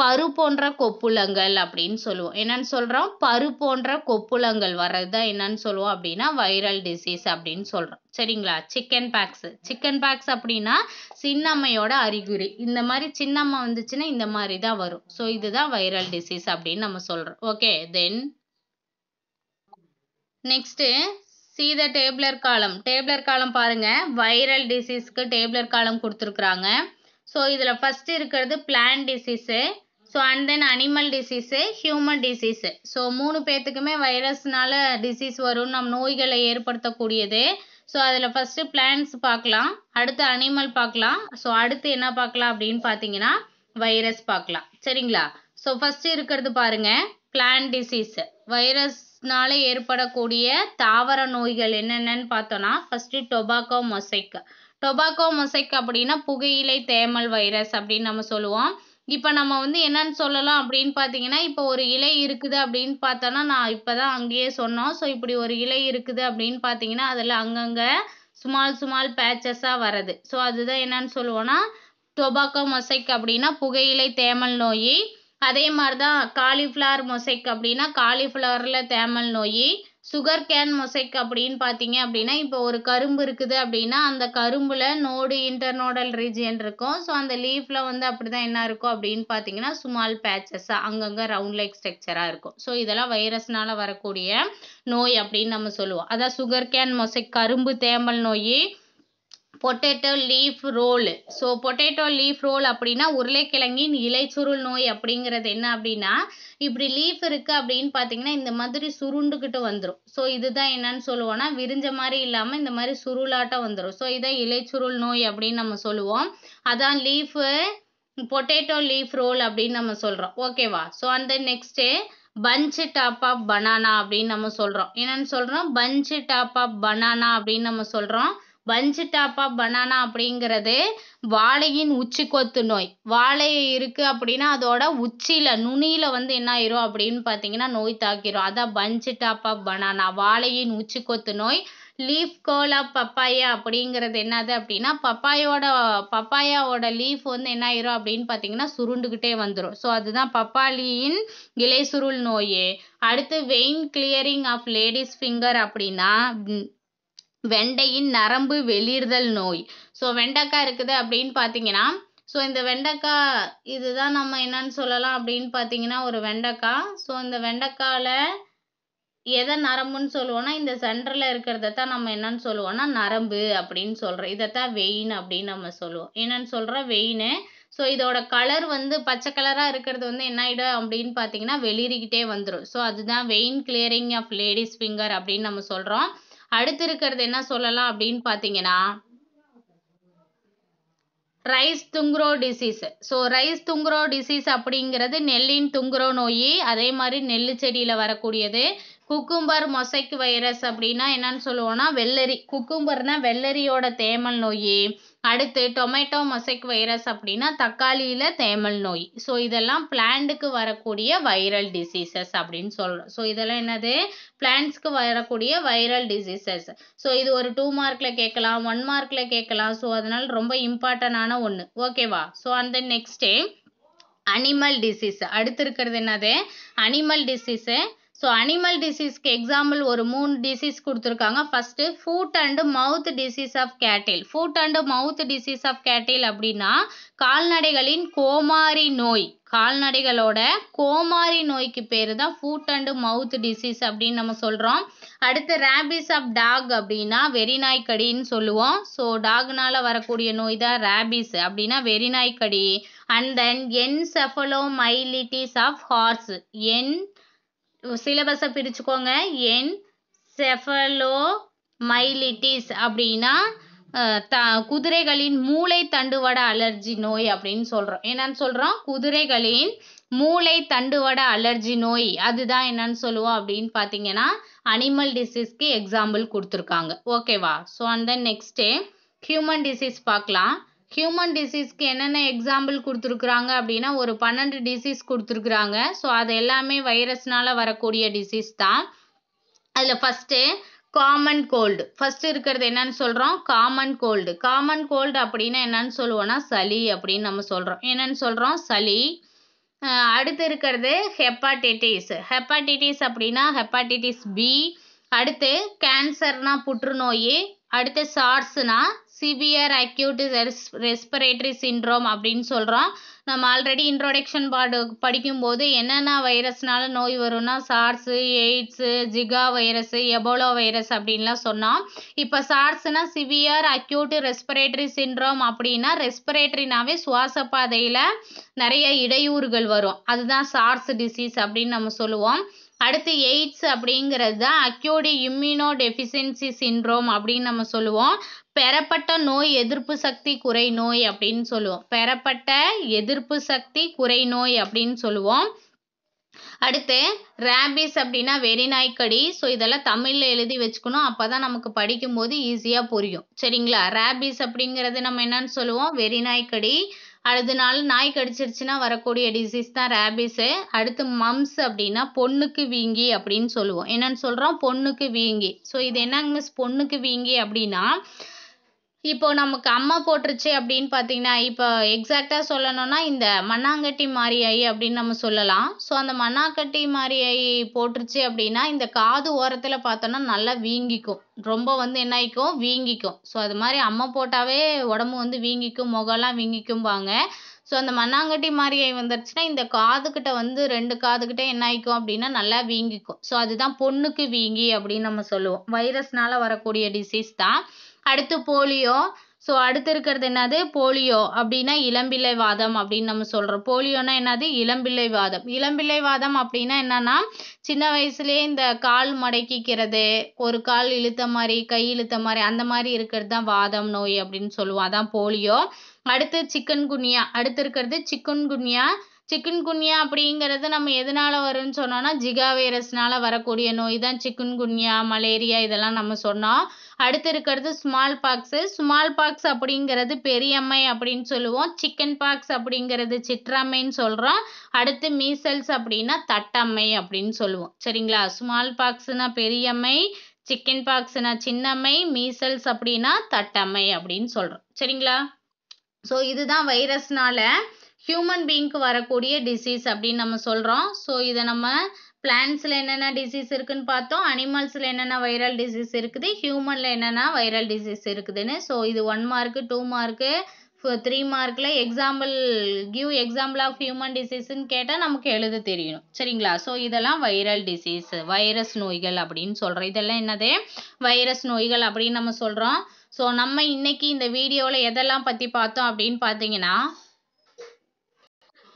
A: பரு போன்ற கொப்புளங்கள் அப்படின்னு சொல்லுவோம் என்னன்னு சொல்கிறோம் பரு போன்ற கொப்புளங்கள் வர்றது தான் என்னன்னு சொல்லுவோம் அப்படின்னா வைரல் டிசீஸ் அப்படின்னு சொல்கிறோம் சரிங்களா சிக்கன் பேக்ஸ் சிக்கன் பேக்ஸ் அப்படின்னா சின்னம்மையோட அறிகுறி இந்த மாதிரி சின்னம்மை வந்துச்சுன்னா இந்த மாதிரி தான் வரும் ஸோ இதுதான் வைரல் டிசீஸ் அப்படின்னு நம்ம சொல்கிறோம் ஓகே தென் நெக்ஸ்ட்டு சீத டேப்லர் காலம் டேப்லர் காலம் பாருங்க வைரல் டிசீஸ்க்கு டேப்லர் காலம் கொடுத்துருக்குறாங்க ஸோ இதில் ஃபஸ்ட்டு இருக்கிறது plant disease so and then animal disease human disease so மூணு பேர்த்துக்குமே வைரஸ்னால டிசீஸ் வரும் நம் நோய்களை ஏற்படுத்தக்கூடியது ஸோ அதில் ஃபஸ்ட்டு பிளான்ஸ் பார்க்கலாம் அடுத்து அனிமல் பார்க்கலாம் ஸோ அடுத்து என்ன பார்க்கலாம் அப்படின்னு பார்த்தீங்கன்னா வைரஸ் பார்க்கலாம் சரிங்களா ஸோ ஃபஸ்ட்டு இருக்கிறது பாருங்கள் பிளான் டிசீஸு வைரஸ்னால ஏற்படக்கூடிய தாவர நோய்கள் என்னென்னன்னு பார்த்தோன்னா first tobacco mosaic tobacco mosaic அப்படின்னா புகையிலை தேமல் வைரஸ் அப்படின்னு நம்ம சொல்லுவோம். இப்ப நம்ம வந்து என்னன்னு சொல்லலாம் அப்படின்னு பார்த்தீங்கன்னா, இப்போ ஒரு இலை இருக்குது அப்படின்னு பார்த்தோம்னா, நான் இப்பதான் அங்கேயே சொன்னோம். ஸோ இப்படி ஒரு இலை இருக்குது அப்படின்னு பார்த்தீங்கன்னா, அதுல அங்கங்க சுமால் சுமால் பேட்சஸா வர்றது. ஸோ அதுதான் என்னன்னு சொல்லுவோம்னா, டொபாக்கோ மொசைக் அப்படின்னா புகையிலை தேமல் நோய். அதே மாதிரி தான் காலிஃபிளவர் மொசைக் அப்படின்னா காலிஃபிளவர்ல தேமல் நோய். சுகர் கேன் மொசைக் அப்படின்னு பார்த்தீங்க அப்படின்னா இப்போ ஒரு கரும்பு இருக்குது அப்படின்னா அந்த கரும்பில் நோடு இன்டர்னோடல் ரீஜியன் இருக்கும் ஸோ அந்த லீஃப்ல வந்து அப்படிதான் என்ன இருக்கும் அப்படின்னு பார்த்தீங்கன்னா சுமால் பேச்சஸாக அங்கங்கே ரவுண்ட் லைக் ஸ்ட்ரக்சராக இருக்கும் ஸோ இதெல்லாம் வைரஸ்னால் வரக்கூடிய நோய் அப்படின்னு நம்ம சொல்லுவோம் அதான் சுகர் கேன் மொசைக் கரும்பு தேமல் நோய் potato leaf roll so potato leaf roll அப்படின்னா உருளைக்கிழங்கின் இலைச்சுருள் நோய் அப்படிங்கிறது என்ன அப்படின்னா இப்படி லீஃப் இருக்குது அப்படின்னு பார்த்தீங்கன்னா இந்த மாதிரி சுருண்டுக்கிட்டு வந்துடும் ஸோ இதுதான் என்னன்னு சொல்லுவோம்னா விரிஞ்ச மாதிரி இல்லாமல் இந்த மாதிரி சுருளாட்டம் வந்துடும் ஸோ இதை இலைச்சுருள் நோய் அப்படின்னு நம்ம சொல்லுவோம் அதான் லீஃபு பொட்டேட்டோ லீஃப் ரோல் அப்படின்னு நம்ம சொல்கிறோம் ஓகேவா ஸோ அந்த next bunchy top of banana அப்படின்னு நம்ம சொல்கிறோம் என்னன்னு சொல்கிறோம் பஞ்ச் டாப் ஆஃப் பனானா அப்படின்னு நம்ம சொல்கிறோம் வஞ்சிட்டாப்பா பனானா அப்படிங்கிறது வாழையின் உச்சிக்கொத்து நோய் வாழை இருக்குது அப்படின்னா அதோட உச்சியில் நுனியில் வந்து என்ன ஆயிரும் அப்படின்னு பார்த்தீங்கன்னா நோய் தாக்கிரும் அதான் பஞ்சிட்டாப்பா பனானா வாழையின் உச்சிக்கொத்து நோய் லீஃப் கோலா பப்பாயா அப்படிங்கிறது என்னது அப்படின்னா பப்பாயோட பப்பாயாவோட லீஃப் வந்து என்ன ஆயிரும் அப்படின்னு பார்த்தீங்கன்னா சுருண்டுக்கிட்டே வந்துடும் ஸோ அதுதான் பப்பாளியின் இலை சுருள் நோயே அடுத்து vein clearing of ladies finger அப்படின்னா வெண்டையின் நரம்பு வெளிர்தல் நோய் ஸோ வெண்டைக்காய் இருக்குது அப்படின்னு பார்த்தீங்கன்னா ஸோ இந்த வெண்டைக்காய் இதுதான் நம்ம என்னன்னு சொல்லலாம் அப்படின்னு பார்த்தீங்கன்னா ஒரு வெண்டைக்காய் ஸோ இந்த வெண்டைக்காயில் எதை நரம்புன்னு சொல்லுவோம்னா இந்த சென்டரில் இருக்கிறத தான் நம்ம என்னன்னு சொல்லுவோம்னா நரம்பு அப்படின்னு சொல்கிறோம் இதைத்தான் வெயின் அப்படின்னு நம்ம சொல்லுவோம் என்னன்னு சொல்கிறோம் வெயின் ஸோ இதோட கலர் வந்து பச்சை கலராக இருக்கிறது வந்து என்ன ஆகிடும் அப்படின்னு பார்த்தீங்கன்னா வெளிரிக்கிட்டே வந்துடும் ஸோ அதுதான் vein clearing of ladies finger அப்படின்னு நம்ம சொல்கிறோம் அடுத்து இருக்கிறது என்ன சொல்லலாம் அப்படின்னு பார்த்தீங்கன்னா rice tungro disease so rice tungro disease அப்படிங்கிறது நெல்லின் துங்குரோ நோய் அதே மாதிரி நெல் செடியில் வரக்கூடியது குக்கும்பர் மொசைக் வைரஸ் அப்படின்னா என்னன்னு சொல்லுவோம்னா வெள்ளரி குக்கும்பர்னா வெள்ளரியோட தேமல் நோய் அடுத்து டொமேட்டோ மொசைக் வைரஸ் அப்படின்னா தக்காளியில் தேமல் நோய் ஸோ இதெல்லாம் பிளான்ட்டுக்கு வரக்கூடிய வைரல் டிசீசஸ் அப்படின்னு சொல்கிறோம் ஸோ இதெல்லாம் என்னது பிளான்ட்ஸ்க்கு வரக்கூடிய வைரல் டிசீசஸ் ஸோ இது ஒரு டூ மார்க்கில் கேட்கலாம் ஒன் மார்க்கில் கேட்கலாம் ஸோ அதனால் ரொம்ப இம்பார்ட்டன்டான ஒன்று ஓகேவா ஸோ அந்த நெக்ஸ்ட்டு அனிமல் டிசீஸ் அடுத்து இருக்கிறது என்னது அனிமல் டிசீஸு ஸோ அனிமல் டிசீஸ்க்கு எக்ஸாம்பிள் ஒரு மூணு டிசீஸ் கொடுத்துருக்காங்க first foot and mouth disease of cattle foot and mouth disease of cattle அப்படின்னா கால்நடைகளின் கோமாரி நோய் கால்நடைகளோட கோமாரி நோய்க்கு பேர் தான் ஃபூட் அண்டு மவுத் டிசீஸ் அப்படின்னு நம்ம சொல்கிறோம் அடுத்து ரேபிஸ் ஆஃப் டாக் அப்படின்னா வெறிநாய்க்கடின்னு சொல்லுவோம் ஸோ டாக்னால் வரக்கூடிய நோய் தான் ரேபிஸ் அப்படின்னா வெறிநாய்க்கடி அண்ட் தென் என் என்செஃபலோமைலிட்டிஸ் ஆஃப் ஹார்ஸ் என் சிலபஸை பிரிச்சுக்கோங்க என் செஃபலோ மைலிட்டிஸ் அப்படின்னா த குதிரைகளின் மூளை தண்டுவட அலர்ஜி நோய் அப்படின்னு சொல்கிறோம் என்னன்னு சொல்கிறோம் குதிரைகளின் மூளை தண்டுவட அலர்ஜி நோய் அதுதான் என்னன்னு சொல்லுவோம் அப்படின்னு பார்த்தீங்கன்னா அனிமல் டிசீஸ்க்கு எக்ஸாம்பிள் கொடுத்துருக்காங்க ஓகேவா so and then next human disease பார்க்கலாம் ஹியூமன் டிசீஸ்க்கு என்னென்ன எக்ஸாம்பிள் கொடுத்துருக்குறாங்க அப்படின்னா ஒரு பன்னெண்டு டிசீஸ் கொடுத்துருக்குறாங்க ஸோ அது எல்லாமே வைரஸ்னால் வரக்கூடிய டிசீஸ் தான் அதில் ஃபஸ்ட்டு காமன் கோல்டு ஃபஸ்ட்டு இருக்கிறது என்னன்னு சொல்கிறோம் காமன் கோல்டு காமன் கோல்டு அப்படின்னா என்னன்னு சொல்லுவோம்னா சளி அப்படின்னு நம்ம சொல்கிறோம் என்னன்னு சொல்கிறோம் சளி அடுத்து இருக்கிறது ஹெப்பாட்டைட்டிஸ் ஹெப்பாட்டைட்டிஸ் அப்படின்னா ஹெப்பாட்டைட்டிஸ் பி அடுத்து கேன்சர்னா புற்றுநோய் அடுத்து சார்ஸ்னா severe acute res respiratory syndrome அப்படின்னு சொல்கிறோம் நம்ம ஆல்ரெடி இன்ட்ரோடக்ஷன் பாடு படிக்கும்போது என்னென்ன வைரஸ்னால நோய் வரும்னா SARS AIDS Zika virus Ebola virus அப்படின்லாம் சொன்னோம் இப்போ சார்ஸ்னால் சிவியர் அக்யூட் ரெஸ்பிரேட்டரி சின்ட்ரோம் அப்படின்னா ரெஸ்பிரேட்டரினாவே சுவாச பாதையில் நிறைய இடையூறுகள் வரும் அதுதான் சார்ஸ் டிசீஸ் அப்படின்னு நம்ம சொல்லுவோம் அடுத்து எய்ட்ஸ் அப்படிங்கிறது தான் அக்யூடி இம்யூனோ டெஃபிஷியன்சி சின்ரோம் அப்படின்னு நம்ம சொல்லுவோம் பெறப்பட்ட நோய் எதிர்ப்பு சக்தி குறை நோய் அப்படின்னு சொல்லுவோம் பெறப்பட்ட எதிர்ப்பு சக்தி குறை நோய் அப்படின்னு சொல்லுவோம் அடுத்து ரேபிஸ் அப்படின்னா வெறிநாய்க்கடி ஸோ இதெல்லாம் தமிழில் எழுதி வச்சுக்கணும் அப்போ தான் நமக்கு படிக்கும்போது ஈஸியாக புரியும் சரிங்களா ரேபிஸ் அப்படிங்கிறது நம்ம என்னன்னு சொல்லுவோம் வெறிநாய்க்கடி அடுத்த நாள் நாய் கடிச்சிருச்சுன்னா வரக்கூடிய டிசீஸ் தான் ரேபிஸு அடுத்து மம்ஸ் அப்படின்னா பொண்ணுக்கு வீங்கி அப்படின்னு சொல்லுவோம் என்னன்னு சொல்கிறோம் பொண்ணுக்கு வீங்கி ஸோ இது என்னங்க மிஸ் பொண்ணுக்கு வீங்கி அப்படின்னா இப்போ நமக்கு அம்மா போட்டுருச்சு அப்படின்னு பார்த்தீங்கன்னா, இப்போ எக்ஸாக்ட்டா சொல்லணும்னா, இந்த மண்ணாங்கட்டி மாரியாயி அப்படின்னு நம்ம சொல்லலாம். ஸோ, அந்த மண்ணாங்கட்டி மாரியாயி போட்டுருச்சு அப்படின்னா, இந்த காது ஓரத்தில் பார்த்தோம்னா நல்லா வீங்கிக்கும். ரொம்ப வந்து என்ன ஆயிக்கும் வீங்கிக்கும். ஸோ, அது மாதிரி அம்மா போட்டாவே உடம்பு வந்து வீங்கிக்கும், முகம்லாம் வீங்கிக்கும்பாங்க. ஸோ, அந்த மண்ணாங்கட்டி மாரியாயி வந்துருச்சுன்னா, இந்த காதுகிட்ட வந்து ரெண்டு காதுகிட்ட என்ன ஆயிக்கும் அப்படின்னா, நல்லா வீங்கிக்கும். ஸோ, அதுதான் பொண்ணுக்கு வீங்கி அப்படின்னு நம்ம சொல்லுவோம். வைரஸ்னால வரக்கூடிய டிசீஸ் தான். அடுத்து போலியோ ஸோ அடுத்து இருக்கிறது என்னது போலியோ அப்படின்னா இளம்பிள்ளைவாதம் அப்படின்னு நம்ம சொல்கிறோம் போலியோனா என்னது இளம்பிள்ளைவாதம் இளம்பிள்ளைவாதம் அப்படின்னா என்னன்னா சின்ன வயசுலேயே இந்த கால் மடக்கிக்கிறது ஒரு கால் இழுத்த மாதிரி கை இழுத்த மாதிரி அந்த மாதிரி இருக்கிறது தான் வாதம் நோய் அப்படின்னு சொல்லுவோம் அதான் போலியோ அடுத்து சிக்கன் குனியா அடுத்து இருக்கிறது சிக்கன் குனியா சிக்கன் குன்யா அப்படிங்கிறது நம்ம எதனால வரும்னு சொன்னோம்னா ஜிகா வைரஸ்னால வரக்கூடிய நோய் தான் சிக்கன் குன்யா மலேரியா இதெல்லாம் நம்ம சொன்னோம் அடுத்து இருக்கிறது ஸ்மால் பாக்ஸு ஸ்மால் பாக்ஸ் அப்படிங்கிறது பெரியம்மை அப்படின்னு சொல்லுவோம் சிக்கன் பாக்ஸ் அப்படிங்கிறது சிற்றம்மைன்னு சொல்கிறோம் அடுத்து மீசல்ஸ் அப்படின்னா தட்டம்மை அப்படின்னு சொல்லுவோம் சரிங்களா ஸ்மால் பாக்ஸ்னா பெரியம்மை சிக்கன் பாக்ஸ்னா சின்னம்மை மீசல்ஸ் அப்படின்னா தட்டம்மை அப்படின்னு சொல்கிறோம் சரிங்களா ஸோ இதுதான் வைரஸ்னால ஹியூமன் பீயிங்க்கு வரக்கூடிய டிசீஸ் அப்படின்னு நம்ம சொல்கிறோம் ஸோ இதை நம்ம பிளான்ஸ்ல என்னென்ன டிசீஸ் இருக்குதுன்னு பார்த்தோம் அனிமல்ஸில் என்னென்ன வைரல் டிசீஸ் இருக்குது ஹியூமனில் என்னென்ன வைரல் டிசீஸ் இருக்குதுன்னு ஸோ இது one mark two mark three மார்க்கில் example give example of human டிசீஸ்ன்னு கேட்டால் நமக்கு எழுத தெரியணும் சரிங்களா ஸோ இதெல்லாம் வைரல் டிசீஸ் வைரஸ் நோய்கள் அப்படின்னு சொல்கிறோம் இதெல்லாம் என்னது வைரஸ் நோய்கள் அப்படின்னு நம்ம சொல்கிறோம் ஸோ நம்ம இன்னைக்கு இந்த வீடியோவில் எதெல்லாம் பற்றி பார்த்தோம் அப்படின்னு பார்த்தீங்கன்னா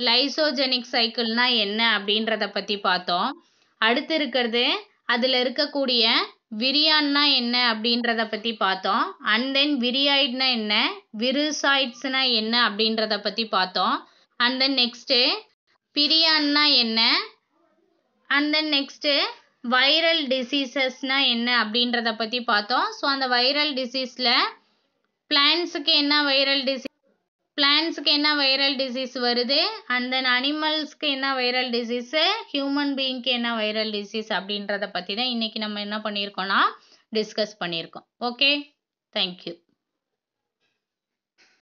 A: லைசோஜெனிக் சைக்கிள்னா என்ன அப்படின்றத பற்றி பார்த்தோம் அடுத்து இருக்கிறது அதில் இருக்கக்கூடிய விரியான்னா என்ன அப்படின்றத பற்றி பார்த்தோம் அண்ட் தென் விரியாய்ட்னா என்ன விருசாய்ட்ஸ்னா என்ன அப்படின்றத பற்றி பார்த்தோம் அண்ட் தென் நெக்ஸ்ட்டு பிரியான்னா என்ன அண்ட் தென் நெக்ஸ்ட்டு வைரல் டிசீசஸ்னா என்ன அப்படின்றத பற்றி பார்த்தோம் ஸோ அந்த வைரல் டிசீஸில் பிளான்ஸுக்கு என்ன வைரல் டிசீஸ் பிளான்ஸுக்கு என்ன வைரல் டிசீஸ் வருது அண்ட் தென் அனிமல்ஸ்க்கு என்ன வைரல் டிசீஸு ஹியூமன் பீயிங்க்கு என்ன வைரல் டிசீஸ் அப்படின்றத பற்றி தான் இன்றைக்கி நம்ம என்ன பண்ணியிருக்கோன்னா டிஸ்கஸ் பண்ணியிருக்கோம் ஓகே தேங்க்யூ